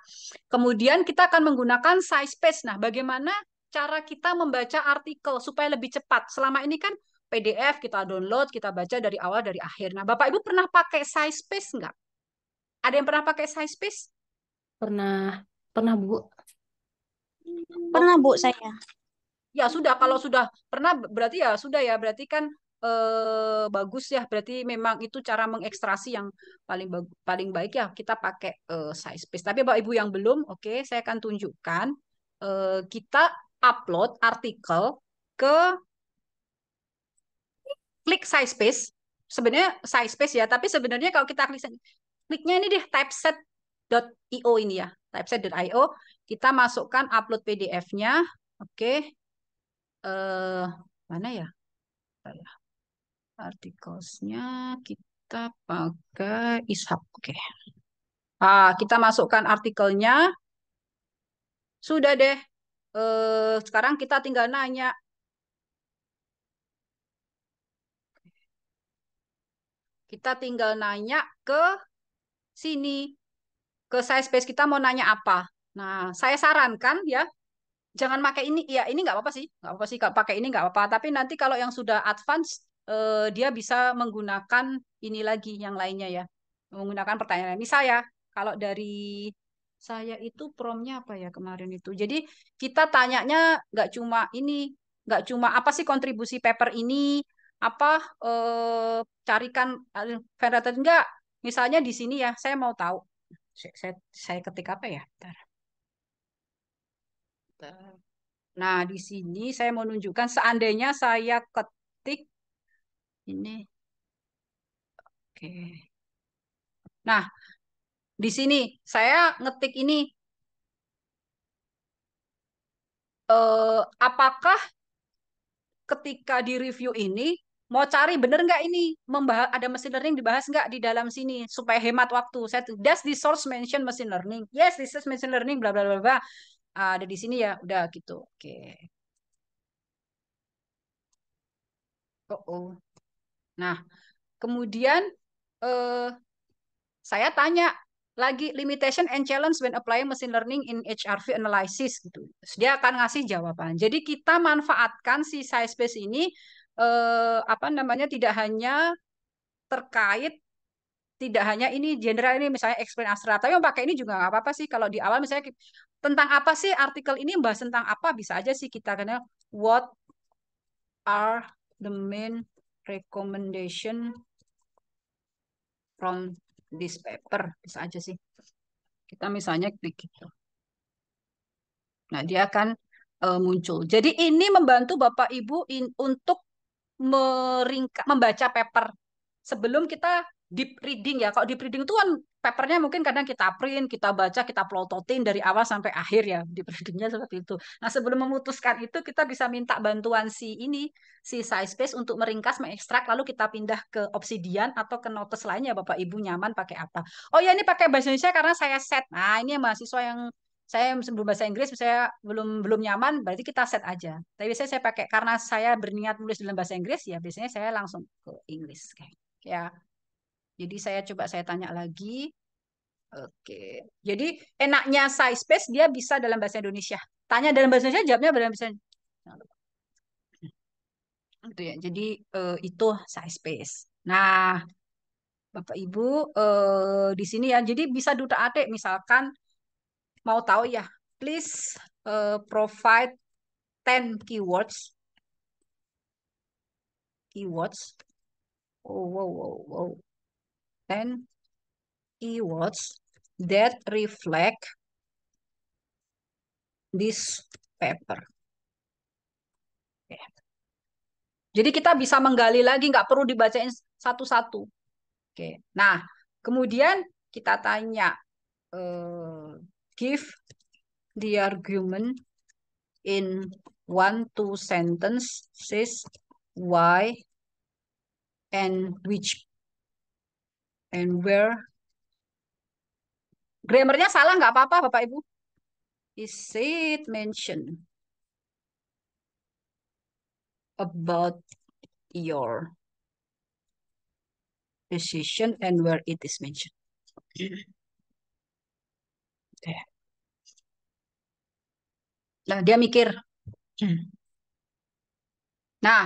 kemudian kita akan menggunakan size space. Nah, bagaimana cara kita membaca artikel supaya lebih cepat? Selama ini kan PDF kita download, kita baca dari awal dari akhir. Nah, Bapak Ibu pernah pakai size space nggak? Ada yang pernah pakai size space? Pernah, pernah Bu. Pernah Bu saya. Ya sudah, kalau sudah pernah berarti ya sudah ya berarti kan eh, bagus ya. Berarti memang itu cara mengekstrasi yang paling paling baik ya kita pakai eh, space. Tapi Bapak Ibu yang belum, oke, okay, saya akan tunjukkan eh, kita upload artikel ke klik size space sebenarnya size space ya tapi sebenarnya kalau kita klik kliknya ini deh typeset.io ini ya typeset.io kita masukkan upload PDF-nya oke okay. Eh, mana ya artikelnya kita pakai ishab oke ah kita masukkan artikelnya sudah deh eh, sekarang kita tinggal nanya Kita tinggal nanya ke sini. Ke size space kita mau nanya apa. Nah, saya sarankan ya, jangan pakai ini. Ya, ini nggak apa-apa sih. Nggak apa-apa sih, pakai ini nggak apa-apa. Tapi nanti kalau yang sudah advance, eh, dia bisa menggunakan ini lagi, yang lainnya ya. Menggunakan pertanyaan ini saya. Kalau dari saya itu promnya apa ya kemarin itu. Jadi kita tanyanya nggak cuma ini, nggak cuma apa sih kontribusi paper ini, apa eh, carikan variable enggak misalnya di sini ya saya mau tahu saya, saya, saya ketik apa ya Bentar. nah di sini saya mau menunjukkan seandainya saya ketik ini oke nah di sini saya ngetik ini eh, apakah ketika di review ini mau cari bener nggak ini membahas ada machine learning dibahas nggak di dalam sini supaya hemat waktu saya tuh does the source mention machine learning yes this is machine learning bla bla bla bla ah, ada di sini ya udah gitu oke okay. oh, oh nah kemudian eh, saya tanya lagi limitation and challenge when applying machine learning in HRV analysis gitu. Dia akan ngasih jawaban. Jadi kita manfaatkan si size space ini eh, apa namanya tidak hanya terkait tidak hanya ini general ini misalnya explain Astra tapi yang pakai ini juga nggak apa-apa sih kalau di awal misalnya tentang apa sih artikel ini bahas tentang apa bisa aja sih kita kenal what are the main recommendation from this paper bisa aja sih kita misalnya klik gitu nah dia akan uh, muncul jadi ini membantu bapak ibu in, untuk meringka, membaca paper sebelum kita deep reading ya. Kalau deep reading itu kan papernya mungkin kadang kita print, kita baca, kita plototin dari awal sampai akhir ya. Deep readingnya seperti itu. Nah sebelum memutuskan itu kita bisa minta bantuan si ini, si size space untuk meringkas, mengekstrak, lalu kita pindah ke Obsidian atau ke Notes lainnya Bapak Ibu nyaman pakai apa. Oh ya ini pakai bahasa Indonesia karena saya set. Nah ini mahasiswa yang saya belum bahasa Inggris saya belum belum nyaman berarti kita set aja tapi biasanya saya pakai karena saya berniat nulis dalam bahasa Inggris ya biasanya saya langsung ke Inggris kayak ya jadi saya coba saya tanya lagi oke jadi enaknya size space dia bisa dalam bahasa Indonesia tanya dalam bahasa Indonesia jawabnya dalam bahasa gitu ya jadi eh, itu size space nah Bapak Ibu eh, di sini ya. Jadi bisa duta adik misalkan mau tahu ya, please uh, provide 10 keywords. Keywords. Oh, wow, wow, wow. 10 keywords that reflect this paper. Jadi kita bisa menggali lagi, nggak perlu dibacain satu-satu. Oke. Nah, kemudian kita tanya, eh, give the argument in one two sentence says why and which and where Grammarnya salah nggak apa-apa Bapak Ibu. Is it mentioned about your decision and where it is mentioned? Okay. Hmm. Nah, dia mikir. Hmm. Nah,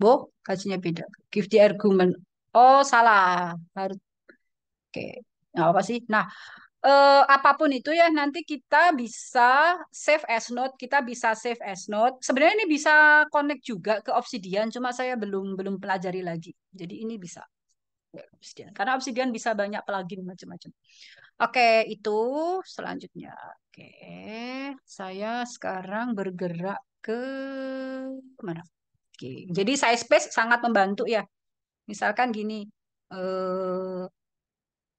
Bu, kasihnya beda. Give the argument. Oh, salah. Harus Oke. Nah, apa sih? Nah, eh, apapun itu ya nanti kita bisa save as note, kita bisa save as note. Sebenarnya ini bisa connect juga ke Obsidian, cuma saya belum belum pelajari lagi. Jadi ini bisa. Obsidian. Karena Obsidian bisa banyak plugin macam-macam. Oke, itu selanjutnya. Oke, saya sekarang bergerak ke mana? Oke, jadi size space sangat membantu ya. Misalkan gini, eh,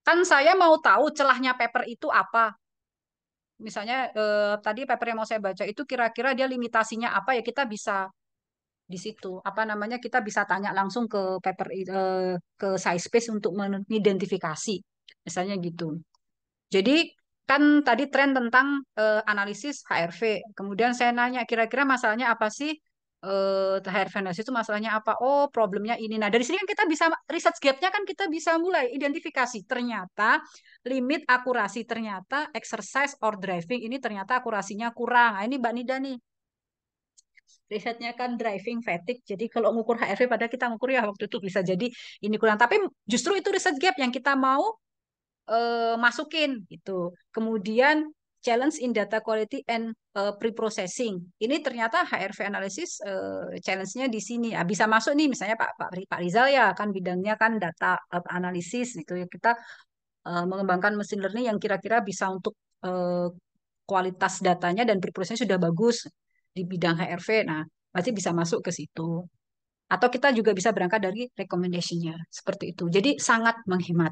kan saya mau tahu celahnya paper itu apa. Misalnya eh, tadi paper yang mau saya baca itu kira-kira dia limitasinya apa ya kita bisa di situ apa namanya kita bisa tanya langsung ke paper eh, ke size space untuk mengidentifikasi misalnya gitu. Jadi kan tadi tren tentang uh, analisis HRV. Kemudian saya nanya kira-kira masalahnya apa sih uh, eh, HRV analisis itu masalahnya apa? Oh, problemnya ini. Nah, dari sini kan kita bisa riset gapnya kan kita bisa mulai identifikasi. Ternyata limit akurasi ternyata exercise or driving ini ternyata akurasinya kurang. Nah, ini Mbak Nida nih. Risetnya kan driving fatigue. Jadi kalau ngukur HRV pada kita ngukur ya waktu itu bisa jadi ini kurang. Tapi justru itu riset gap yang kita mau uh, masukin gitu. Kemudian challenge in data quality and uh, pre-processing. Ini ternyata HRV analysis uh, challenge-nya di sini. Ah, bisa masuk nih misalnya Pak Pak, Pak Rizal ya kan bidangnya kan data uh, analisis gitu ya. Kita uh, mengembangkan mesin learning yang kira-kira bisa untuk uh, kualitas datanya dan pre-processing sudah bagus di bidang HRV. Nah, pasti bisa masuk ke situ. Atau kita juga bisa berangkat dari recommendation-nya seperti itu. Jadi sangat menghemat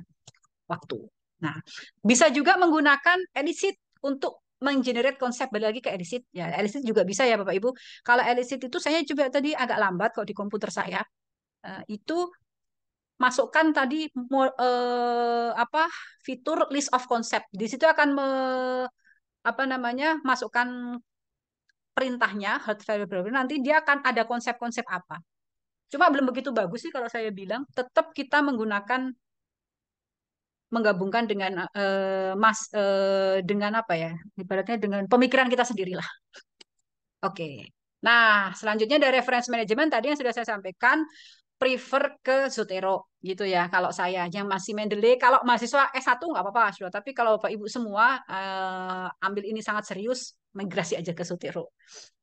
waktu. Nah, bisa juga menggunakan elicit untuk menggenerate konsep balik lagi ke elicit Ya, elicit juga bisa ya Bapak Ibu. Kalau elicit itu saya juga tadi agak lambat kalau di komputer saya. Uh, itu masukkan tadi uh, apa fitur list of concept. Di situ akan me, apa namanya? masukkan perintahnya hard variable nanti dia akan ada konsep-konsep apa. Cuma belum begitu bagus sih kalau saya bilang, tetap kita menggunakan menggabungkan dengan uh, mas uh, dengan apa ya ibaratnya dengan pemikiran kita sendirilah oke okay. nah selanjutnya dari reference management tadi yang sudah saya sampaikan prefer ke Zotero gitu ya kalau saya yang masih Mendeley kalau mahasiswa S1 nggak apa-apa sudah tapi kalau Bapak Ibu semua eh, ambil ini sangat serius migrasi aja ke Zotero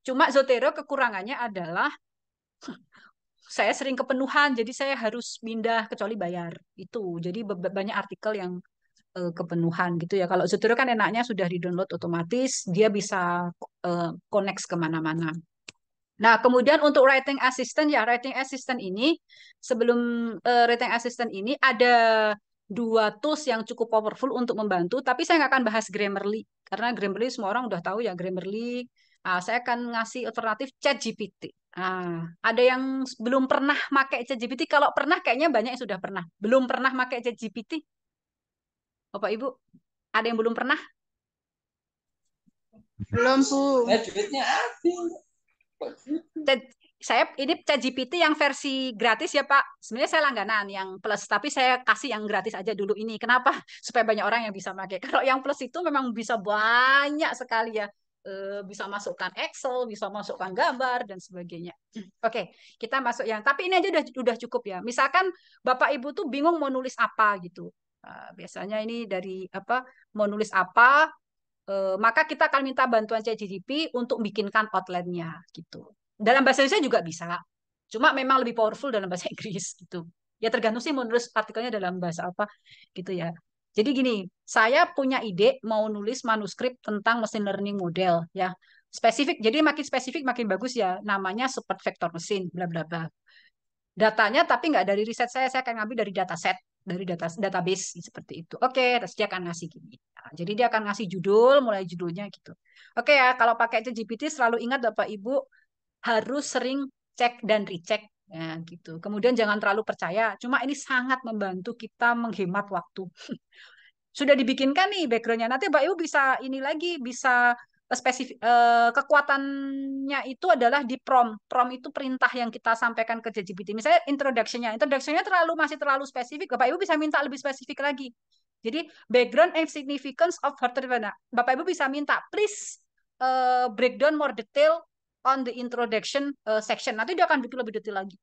cuma Zotero kekurangannya adalah saya sering kepenuhan jadi saya harus pindah kecuali bayar itu jadi banyak artikel yang uh, kepenuhan gitu ya kalau Zotero kan enaknya sudah di download otomatis dia bisa uh, connect kemana-mana Nah, kemudian untuk writing assistant ya, writing assistant ini sebelum uh, writing assistant ini ada dua tools yang cukup powerful untuk membantu, tapi saya nggak akan bahas Grammarly karena Grammarly semua orang udah tahu ya Grammarly Nah, saya akan ngasih alternatif ChatGPT. Ah, ada yang belum pernah pakai ChatGPT. Kalau pernah kayaknya banyak yang sudah pernah. Belum pernah pakai ChatGPT. Bapak Ibu, ada yang belum pernah? Belum, Bu. Chat saya ini ChatGPT yang versi gratis ya Pak. Sebenarnya saya langganan yang plus, tapi saya kasih yang gratis aja dulu ini. Kenapa? Supaya banyak orang yang bisa pakai. Kalau yang plus itu memang bisa banyak sekali ya. Eh, bisa masukkan Excel, bisa masukkan gambar dan sebagainya. Hmm, oke, kita masuk yang tapi ini aja udah udah cukup ya. Misalkan Bapak Ibu tuh bingung mau nulis apa gitu. Ah, biasanya ini dari apa mau nulis apa eh, maka kita akan minta bantuan cGDP untuk bikinkan outline-nya gitu. Dalam bahasa Indonesia juga bisa. Cuma memang lebih powerful dalam bahasa Inggris gitu. Ya tergantung sih mau nulis artikelnya dalam bahasa apa gitu ya. Jadi gini, saya punya ide mau nulis manuskrip tentang machine learning model ya. Spesifik, jadi makin spesifik makin bagus ya. Namanya super vector mesin, bla bla bla. Datanya tapi nggak dari riset saya, saya akan ngambil dari data set, dari data database seperti itu. Oke, terus dia akan ngasih gini. Nah, jadi dia akan ngasih judul, mulai judulnya gitu. Oke ya, kalau pakai ChatGPT selalu ingat Bapak Ibu harus sering cek dan recheck Ya, gitu. Kemudian jangan terlalu percaya, cuma ini sangat membantu kita menghemat waktu. Sudah dibikinkan nih backgroundnya. Nanti Mbak Ibu bisa ini lagi, bisa eh, spesifik eh, kekuatannya itu adalah di prom. Prom itu perintah yang kita sampaikan ke JGPT. Misalnya introduction-nya. Introduction-nya terlalu masih terlalu spesifik. Bapak Ibu bisa minta lebih spesifik lagi. Jadi background and significance of her nah, Bapak Ibu bisa minta please uh, breakdown more detail on the introduction uh, section. Nanti dia akan bikin lebih detail lagi.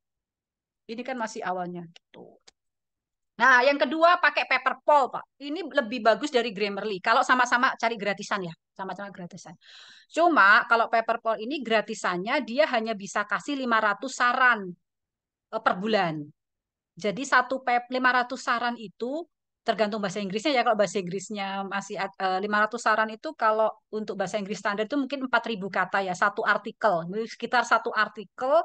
Ini kan masih awalnya gitu. Nah, yang kedua pakai paper poll, Pak. Ini lebih bagus dari Grammarly. Kalau sama-sama cari gratisan ya, sama-sama gratisan. Cuma kalau paper poll ini gratisannya dia hanya bisa kasih 500 saran eh, per bulan. Jadi satu 500 saran itu tergantung bahasa Inggrisnya ya kalau bahasa Inggrisnya masih uh, eh, 500 saran itu kalau untuk bahasa Inggris standar itu mungkin 4000 kata ya satu artikel sekitar satu artikel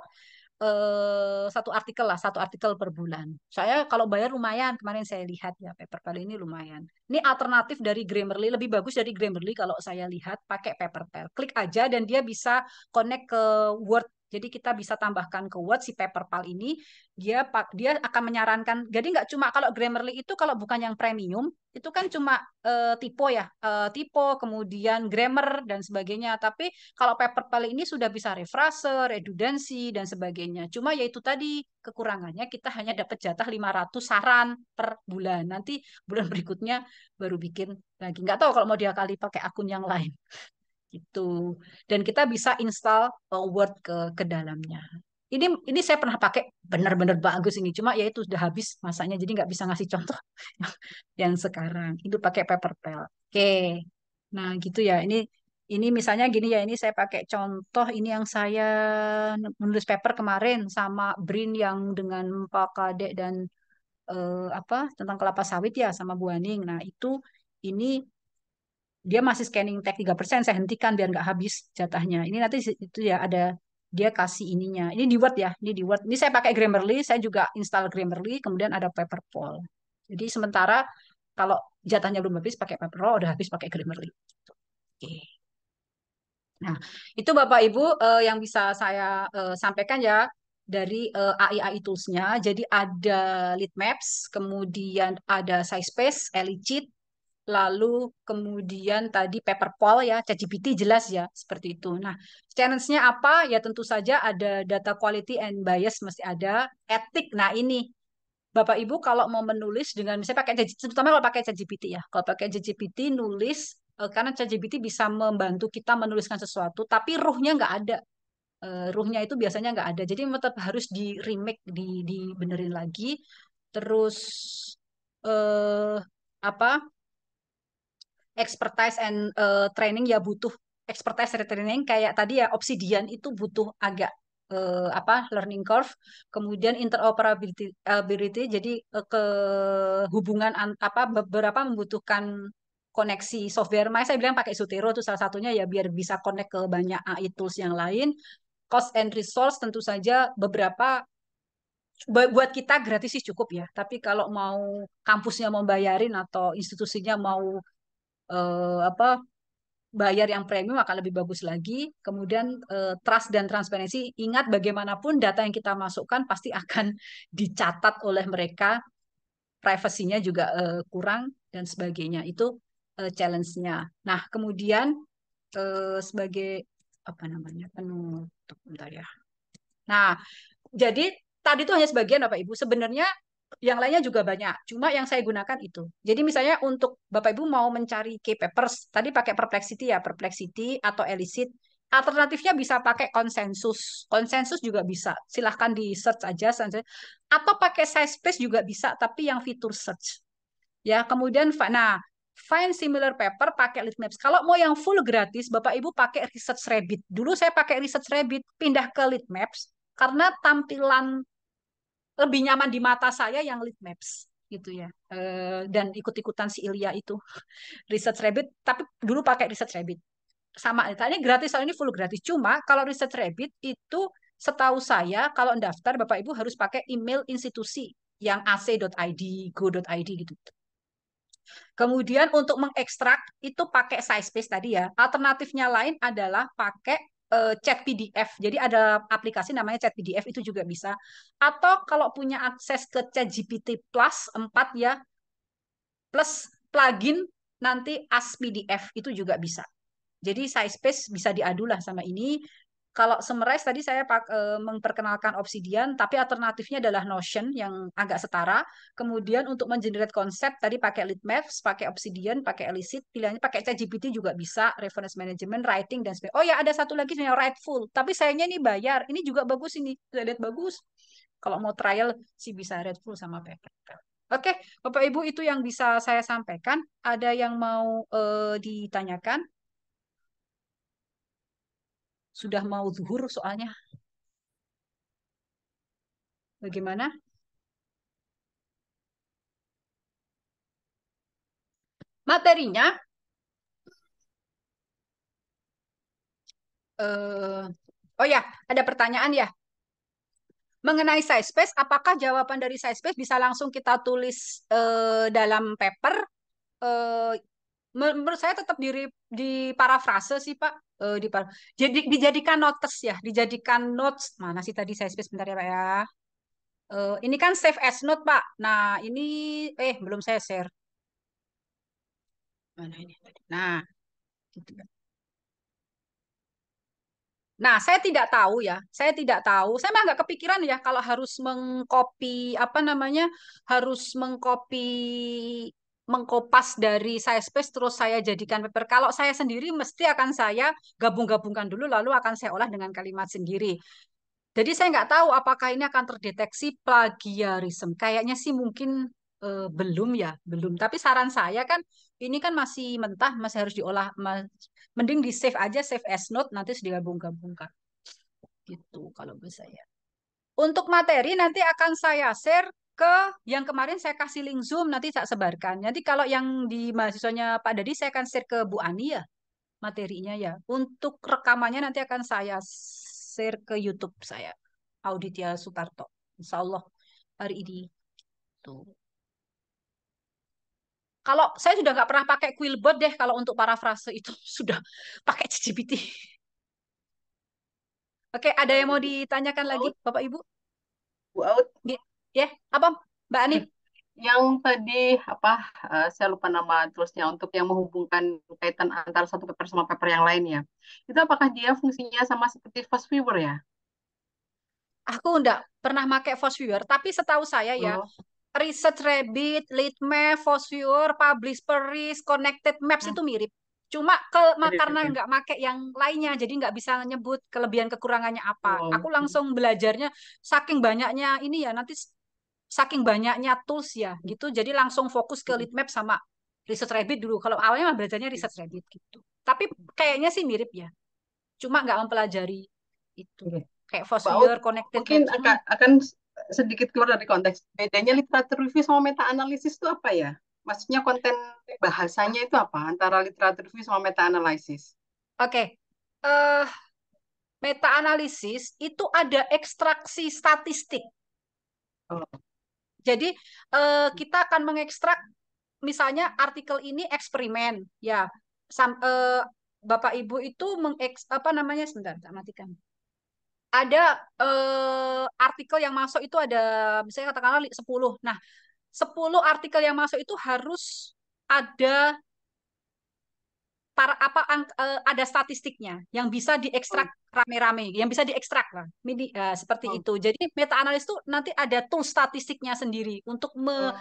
eh, satu artikel lah satu artikel per bulan saya kalau bayar lumayan kemarin saya lihat ya paper pal ini lumayan ini alternatif dari Grammarly lebih bagus dari Grammarly kalau saya lihat pakai paper pal klik aja dan dia bisa connect ke Word jadi kita bisa tambahkan ke Word si Paperpal ini, dia dia akan menyarankan. Jadi nggak cuma kalau Grammarly itu kalau bukan yang premium itu kan cuma uh, tipe ya, uh, tipe kemudian grammar dan sebagainya. Tapi kalau Paperpal ini sudah bisa refrase, redundancy dan sebagainya. Cuma yaitu tadi kekurangannya kita hanya dapat jatah 500 saran per bulan. Nanti bulan berikutnya baru bikin lagi. Nggak tahu kalau mau dia kali pakai akun yang lain gitu. Dan kita bisa install uh, Word ke ke dalamnya. Ini ini saya pernah pakai benar-benar bagus ini. Cuma ya itu sudah habis masanya jadi nggak bisa ngasih contoh yang sekarang. Itu pakai paper pel Oke. Nah, gitu ya. Ini ini misalnya gini ya, ini saya pakai contoh ini yang saya menulis paper kemarin sama Brin yang dengan Pak Kadek dan eh, apa tentang kelapa sawit ya sama Bu Aning. Nah, itu ini dia masih scanning tag 3%, saya hentikan biar nggak habis jatahnya. Ini nanti itu ya ada dia kasih ininya. Ini di Word ya, ini di Word. Ini saya pakai Grammarly, saya juga install Grammarly, kemudian ada Paperpal. Jadi sementara kalau jatahnya belum habis pakai Paperpal, udah habis pakai Grammarly. Oke. Nah, itu Bapak Ibu uh, yang bisa saya uh, sampaikan ya dari uh, eh, AI AI toolsnya. Jadi ada lead maps, kemudian ada size space, elicit, lalu kemudian tadi paper poll ya, ChatGPT jelas ya seperti itu. Nah, challenge-nya apa? Ya tentu saja ada data quality and bias mesti ada, etik. Nah, ini Bapak Ibu kalau mau menulis dengan misalnya pakai terutama kalau pakai ChatGPT ya. Kalau pakai ChatGPT nulis eh, karena ChatGPT bisa membantu kita menuliskan sesuatu tapi ruhnya nggak ada. Eh, ruhnya itu biasanya nggak ada. Jadi tetap harus di remake, di dibenerin lagi. Terus eh apa? expertise and uh, training ya butuh expertise and training kayak tadi ya obsidian itu butuh agak uh, apa learning curve kemudian interoperability jadi uh, eh, ke hubungan apa beberapa membutuhkan koneksi software makanya saya bilang pakai Sutero itu salah satunya ya biar bisa connect ke banyak AI tools yang lain cost and resource tentu saja beberapa buat kita gratis sih cukup ya tapi kalau mau kampusnya mau bayarin atau institusinya mau uh, apa bayar yang premium akan lebih bagus lagi. Kemudian uh, trust dan transparansi, ingat bagaimanapun data yang kita masukkan pasti akan dicatat oleh mereka, privasinya juga uh, kurang dan sebagainya. Itu uh, challenge-nya. Nah, kemudian uh, sebagai apa namanya penutup bentar ya. Nah, jadi tadi itu hanya sebagian Bapak Ibu. Sebenarnya yang lainnya juga banyak. Cuma yang saya gunakan itu. Jadi misalnya untuk Bapak Ibu mau mencari key papers, tadi pakai perplexity ya, perplexity atau elicit. Alternatifnya bisa pakai konsensus. Konsensus juga bisa. Silahkan di search aja. Atau pakai size space juga bisa, tapi yang fitur search. Ya, kemudian, nah, find similar paper pakai Litmaps. Kalau mau yang full gratis, Bapak Ibu pakai Research Rabbit. Dulu saya pakai Research Rabbit, pindah ke Litmaps karena tampilan lebih nyaman di mata saya yang lead maps gitu ya eh, dan ikut-ikutan si Ilya itu research rabbit tapi dulu pakai research rabbit sama ini gratis soal ini full gratis cuma kalau research rabbit itu setahu saya kalau daftar Bapak Ibu harus pakai email institusi yang ac.id go.id gitu Kemudian untuk mengekstrak itu pakai size space tadi ya. Alternatifnya lain adalah pakai uh, chat PDF. Jadi ada aplikasi namanya chat PDF itu juga bisa. Atau kalau punya akses ke chat GPT plus 4 ya, plus plugin nanti as PDF itu juga bisa. Jadi size space bisa diadulah sama ini. Kalau Semrise tadi saya pak, e, memperkenalkan Obsidian, tapi alternatifnya adalah Notion yang agak setara. Kemudian untuk mengenerate konsep tadi pakai Litmaps, pakai Obsidian, pakai Elicit, pilihannya pakai ChatGPT juga bisa, reference management, writing dan sebagainya. Oh ya ada satu lagi sebenarnya Writeful, tapi sayangnya ini bayar. Ini juga bagus ini, saya lihat bagus. Kalau mau trial sih bisa Writeful sama paper Oke, Bapak Ibu itu yang bisa saya sampaikan. Ada yang mau uh, ditanyakan? sudah mau zuhur soalnya. Bagaimana? Materinya uh, Oh ya, ada pertanyaan ya. Mengenai size space, apakah jawaban dari size space bisa langsung kita tulis uh, dalam paper? Uh, menurut saya tetap di, di parafrase sih Pak uh, di jadi dijadikan notes ya, dijadikan notes. Mana sih tadi saya space bentar ya, Pak ya. Uh, ini kan save as note, Pak. Nah, ini eh belum saya share. Mana ini? Nah, Nah, saya tidak tahu ya. Saya tidak tahu. Saya mah nggak kepikiran ya kalau harus mengcopy apa namanya? harus mengcopy mengkopas dari saya space terus saya jadikan paper. Kalau saya sendiri mesti akan saya gabung-gabungkan dulu lalu akan saya olah dengan kalimat sendiri. Jadi saya nggak tahu apakah ini akan terdeteksi plagiarisme. Kayaknya sih mungkin eh, belum ya, belum. Tapi saran saya kan ini kan masih mentah, masih harus diolah. Mending di save aja, save as note nanti digabung-gabungkan. Gitu kalau bisa ya. Untuk materi nanti akan saya share ke yang kemarin saya kasih link Zoom nanti saya sebarkan. Nanti kalau yang di mahasiswanya Pak Dadi saya akan share ke Bu Ani ya materinya ya. Untuk rekamannya nanti akan saya share ke YouTube saya Auditia Sutarto. Insya Allah hari ini tuh. Kalau saya sudah nggak pernah pakai Quillbot deh kalau untuk parafrase itu sudah pakai ChatGPT. Oke, ada yang mau ditanyakan lagi Bapak Ibu? Bu Aud iya ya apa Mbak Ani? Yang tadi apa uh, saya lupa nama terusnya untuk yang menghubungkan kaitan antara satu paper sama paper yang lainnya. Itu apakah dia fungsinya sama seperti fast viewer ya? Aku enggak pernah pakai fast viewer, tapi setahu saya ya oh. Research Rabbit, Litmap, viewer, Publish Peris, Connected Maps itu mirip. Cuma ke karena nggak make yang lainnya, jadi nggak bisa nyebut kelebihan kekurangannya apa. Oh, Aku langsung belajarnya saking banyaknya ini ya nanti saking banyaknya tools ya hmm. gitu jadi langsung fokus ke hmm. lead map sama research rabbit dulu kalau awalnya mah belajarnya hmm. research rabbit gitu tapi kayaknya sih mirip ya cuma nggak mempelajari itu kayak foursquare connected mungkin akan, akan sedikit keluar dari konteks bedanya literatur review sama meta analisis itu apa ya maksudnya konten bahasanya itu apa antara literatur review sama meta analisis oke okay. uh, eh, meta analisis itu ada ekstraksi statistik Oh. Jadi uh, kita akan mengekstrak misalnya artikel ini eksperimen ya. Sam, uh, Bapak Ibu itu mengeks apa namanya sebentar, tak matikan. Ada uh, artikel yang masuk itu ada misalnya katakanlah 10. Nah, 10 artikel yang masuk itu harus ada para apa ang, uh, ada statistiknya yang bisa diekstrak oh. rame-rame, yang bisa diekstrak lah. Mini, uh, seperti oh. itu. Jadi meta analis itu nanti ada tool statistiknya sendiri untuk me oh.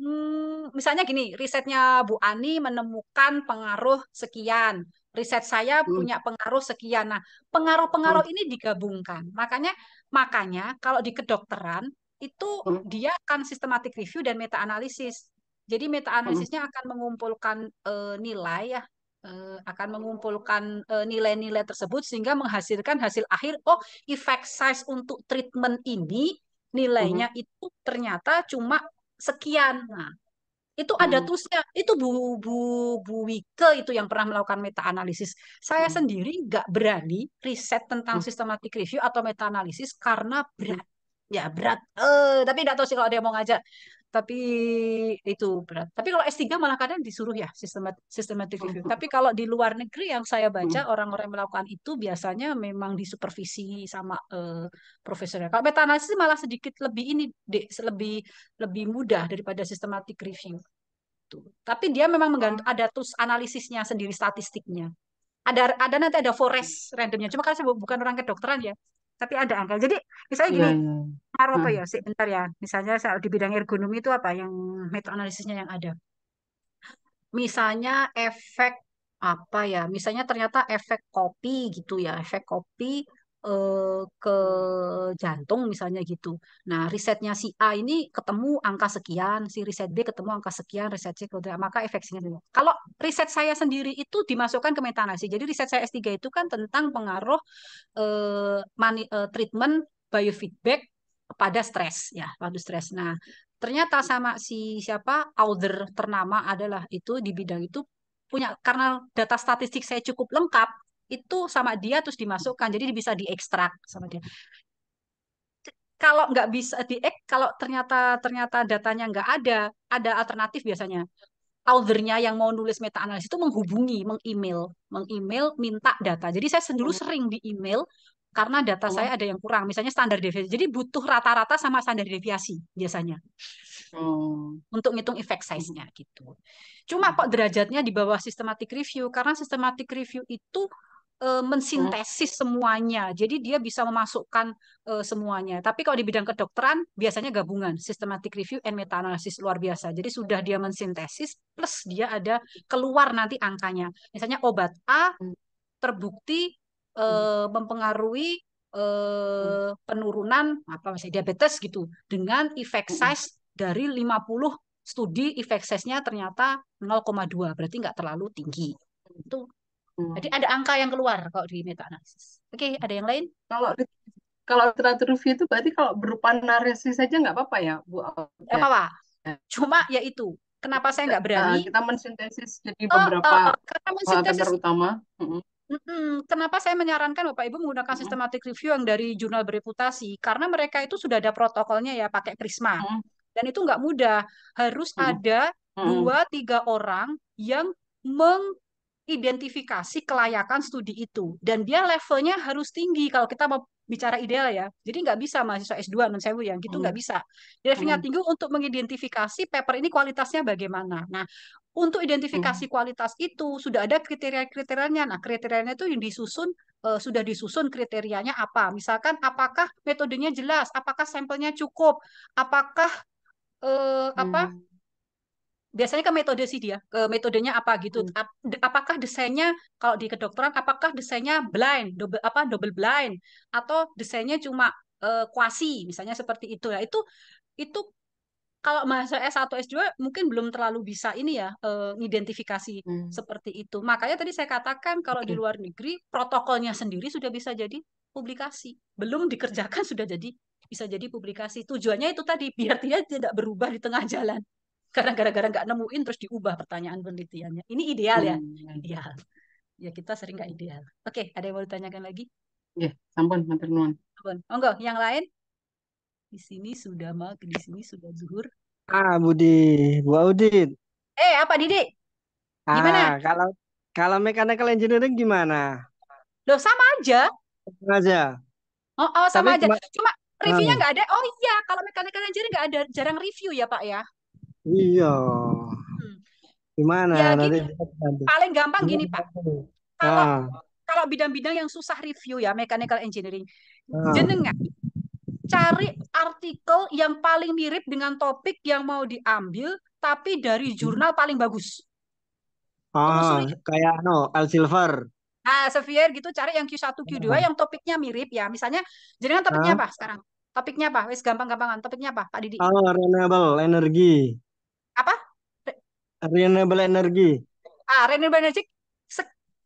hmm, misalnya gini, risetnya Bu Ani menemukan pengaruh sekian. Riset saya punya pengaruh sekian. Nah, pengaruh-pengaruh ini digabungkan. Makanya makanya kalau di kedokteran itu dia akan sistematik review dan meta analisis. Jadi meta analisisnya akan mengumpulkan uh, nilai ya Eh, akan mengumpulkan eh, nilai-nilai tersebut sehingga menghasilkan hasil akhir oh effect size untuk treatment ini nilainya -huh. Mm-hmm. itu ternyata cuma sekian nah itu -huh. ada mm-hmm. terusnya itu bu bu bu Wike itu yang pernah melakukan meta analisis saya -huh. Mm-hmm. sendiri nggak berani riset tentang -huh. Mm. systematic review atau meta analisis karena berat mm. ya berat eh tapi nggak tahu sih kalau dia mau ngajak tapi itu berat. Tapi kalau S3 malah kadang disuruh ya sistematik systematic review. Oh. Tapi kalau di luar negeri yang saya hmm. baca orang-orang yang melakukan itu biasanya memang disupervisi sama uh, Kalau meta analisis malah sedikit lebih ini dek, lebih lebih mudah daripada systematic review. Tuh. Tapi dia memang menggantung oh. ada tools analisisnya sendiri statistiknya. Ada ada nanti ada forest randomnya. Cuma karena saya bukan orang kedokteran ya, tapi ada angka. Jadi misalnya gini, iya, iya. ya. apa ya? Sebentar ya. Misalnya saat di bidang ergonomi itu apa yang meta analisisnya yang ada? Misalnya efek apa ya? Misalnya ternyata efek kopi gitu ya, efek kopi eh, ke jantung misalnya gitu. Nah, risetnya si A ini ketemu angka sekian, si riset B ketemu angka sekian, riset C tidak maka efek dulu. Kalau riset saya sendiri itu dimasukkan ke metanasi. Jadi riset saya S3 itu kan tentang pengaruh eh, mani, eh, treatment biofeedback pada stres ya, pada stres. Nah, ternyata sama si siapa author ternama adalah itu di bidang itu punya karena data statistik saya cukup lengkap itu sama dia terus dimasukkan jadi bisa diekstrak sama dia kalau nggak bisa di kalau ternyata ternyata datanya nggak ada ada alternatif biasanya authornya yang mau nulis meta analisis itu menghubungi, meng-email, minta data. Jadi saya dulu hmm. sering di email karena data hmm. saya oh. ada yang kurang, misalnya standar deviasi. Jadi butuh rata-rata sama standar deviasi biasanya. Hmm. Untuk ngitung effect size-nya hmm. gitu. Cuma hmm. kok derajatnya di bawah systematic review karena systematic review itu uh, mensintesis semuanya. Jadi dia bisa memasukkan uh, semuanya. Tapi kalau di bidang kedokteran biasanya gabungan systematic review and meta analisis luar biasa. Jadi sudah dia mensintesis plus dia ada keluar nanti angkanya. Misalnya obat A hmm. terbukti uh, mempengaruhi uh, penurunan apa misalnya diabetes gitu dengan effect size dari 50 studi effect size-nya ternyata 0,2 berarti nggak terlalu tinggi itu Hmm. Jadi ada angka yang keluar kalau di meta analisis. Oke, okay, ada yang lain? Kalau kalau literatur review itu berarti kalau berupa narasi saja nggak apa-apa ya, Bu? Nggak ya? apa-apa. Ya. Cuma ya itu. Kenapa saya nggak eh, berani? Nah, kita mensintesis jadi oh, beberapa oh, oh, karena mensintesis, utama. -hmm. Kenapa saya menyarankan Bapak Ibu menggunakan -hmm. systematic review yang dari jurnal bereputasi? Karena mereka itu sudah ada protokolnya ya pakai Prisma. -hmm. Dan itu nggak mudah. Harus hmm. ada hmm. dua tiga orang yang meng identifikasi kelayakan studi itu dan dia levelnya harus tinggi kalau kita mau bicara ideal ya jadi nggak bisa mahasiswa S2 non sewu yang gitu nggak hmm. bisa dia levelnya hmm. tinggi untuk mengidentifikasi paper ini kualitasnya bagaimana nah untuk identifikasi hmm. kualitas itu sudah ada kriteria-kriterianya nah kriterianya itu yang disusun uh, sudah disusun kriterianya apa misalkan apakah metodenya jelas apakah sampelnya cukup apakah eh, apa hmm biasanya ke metode sih dia ke metodenya apa gitu hmm. apakah desainnya kalau di kedokteran apakah desainnya blind double apa double blind atau desainnya cuma uh, misalnya seperti itu ya itu itu kalau mahasiswa S1 S2 mungkin belum terlalu bisa ini ya uh, eh, identifikasi hmm. seperti itu. Makanya tadi saya katakan kalau okay. di luar negeri protokolnya sendiri sudah bisa jadi publikasi. Belum dikerjakan sudah jadi bisa jadi publikasi. Tujuannya itu tadi biar dia tidak berubah di tengah jalan karena gara-gara nggak nemuin terus diubah pertanyaan penelitiannya ini ideal ya hmm. ideal ya kita sering nggak ideal oke okay, ada yang mau ditanyakan lagi ya sampun matur nuwun sampun monggo yang lain di sini sudah mak, di sini sudah zuhur ah Budi Bu Audit eh apa Didi gimana ah, kalau kalau mechanical engineering gimana loh sama aja sama aja oh, oh sama Tapi aja cuma, cuma reviewnya hmm. nggak ada oh iya kalau mechanical engineering nggak ada jarang review ya pak ya Iya. Hmm. Gimana? Ya, nanti, gini, Paling gampang gini Pak. Kalau ah. kalau bidang-bidang yang susah review ya mechanical engineering, ah. jenengan cari artikel yang paling mirip dengan topik yang mau diambil tapi dari hmm. jurnal paling bagus. Ah, kayak no, Silver. Ah, Sevier gitu cari yang Q1, Q2 ah. yang topiknya mirip ya. Misalnya jenengan topiknya ah. apa sekarang? Topiknya apa? Wes gampang-gampangan. Topiknya apa, Pak Didi? Oh, renewable energy renewable energy ah renewable energy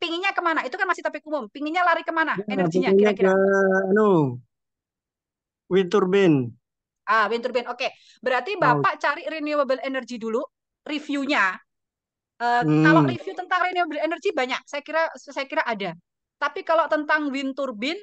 pinginnya kemana itu kan masih topik umum pinginnya lari kemana ya, energinya kira-kira No, anu, wind turbine ah wind turbine oke okay. berarti bapak oh. cari renewable energy dulu reviewnya uh, hmm. kalau review tentang renewable energy banyak saya kira saya kira ada tapi kalau tentang wind turbine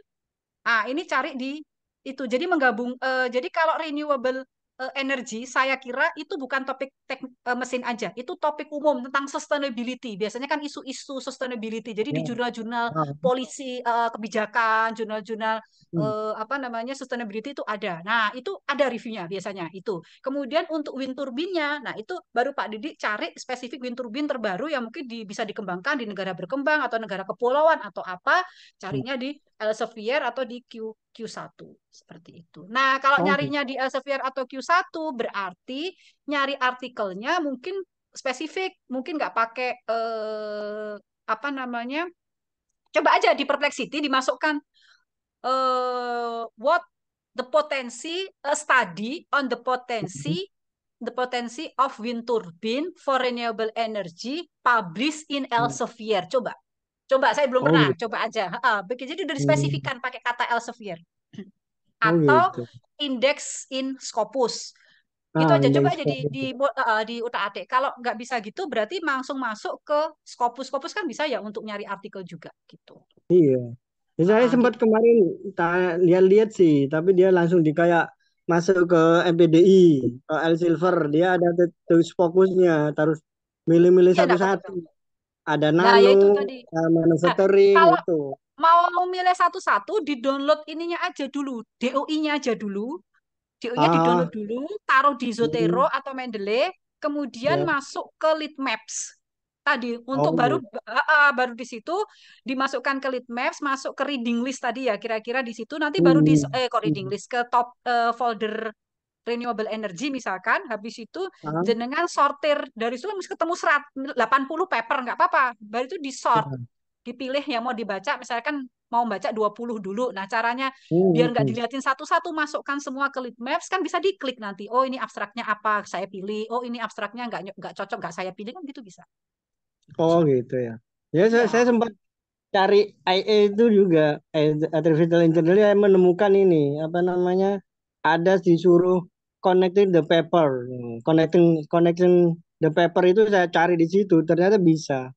ah ini cari di itu jadi menggabung uh, jadi kalau renewable uh, energi, saya kira itu bukan topik tek, uh, mesin aja, itu topik umum tentang sustainability. Biasanya kan isu-isu sustainability. Jadi yeah. di hmm. jurnal-jurnal yeah. polisi uh, kebijakan, jurnal-jurnal hmm. uh, apa namanya sustainability itu ada. Nah, itu ada reviewnya biasanya itu. Kemudian untuk wind turbinnya, nah itu baru Pak Didi cari spesifik wind turbin terbaru yang mungkin di, bisa dikembangkan di negara berkembang atau negara kepulauan atau apa, hmm. carinya di Elsevier atau di Q Q1 seperti itu. Nah, kalau oh. Gitu. nyarinya di Elsevier atau Q1 berarti nyari artikelnya mungkin spesifik, mungkin nggak pakai eh, apa namanya? Coba aja di Perplexity dimasukkan eh, what the potency a study on the potency mm-hmm. the potency of wind turbine for renewable energy published in mm. Elsevier. Coba Coba saya belum oh, pernah, gitu. coba aja. Uh, jadi udah hmm. dispesifikan hmm. pakai kata Elsevier. Oh, iya, Atau oh, gitu. index in Scopus. Ah, itu aja iya, coba aja di di, uh, di utak atik kalau nggak bisa gitu berarti langsung masuk ke Scopus Scopus kan bisa ya untuk nyari artikel juga gitu iya ya, saya ah, sempat gitu. kemarin lihat-lihat sih tapi dia langsung di kayak masuk ke MPDI ke Silver, dia ada terus fokusnya terus milih-milih satu-satu ada nano, nah, ya itu tadi. Eh, manufacturing nah, kalau itu. Mau milih satu-satu, di-download ininya aja dulu, DOI-nya aja dulu. DOI-nya ah. di-download dulu, taruh di Zotero hmm. atau Mendeley, kemudian yeah. masuk ke Litmaps tadi untuk oh. baru uh, baru di situ dimasukkan ke lead maps masuk ke reading list tadi ya kira-kira di situ nanti baru di eh kok reading list ke top uh, folder renewable energy misalkan habis itu uh jenengan sortir dari situ mesti ketemu serat 80 paper nggak apa-apa baru itu di sort dipilih yang mau dibaca misalkan mau baca 20 dulu. Nah, caranya hmm. biar nggak dilihatin satu-satu, masukkan semua ke Litmaps kan bisa diklik nanti. Oh, ini abstraknya apa? Saya pilih. Oh, ini abstraknya nggak nggak cocok, nggak saya pilih kan gitu bisa. Oh, gitu ya. Ya, saya, ya. saya sempat cari IE itu juga eh, artificial intelligence saya menemukan ini apa namanya? Ada disuruh connecting the paper connecting connecting the paper itu saya cari di situ ternyata bisa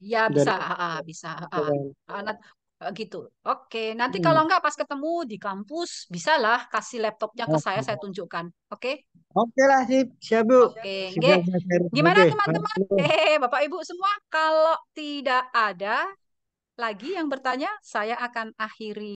ya bisa Dari, ah, ah, bisa ah, anak ah. ah, gitu oke nanti hmm. kalau enggak pas ketemu di kampus bisalah kasih laptopnya ke oh. saya saya tunjukkan oke oke lah sip siap bu oke okay. gimana teman-teman eh bapak ibu semua kalau tidak ada lagi yang bertanya saya akan akhiri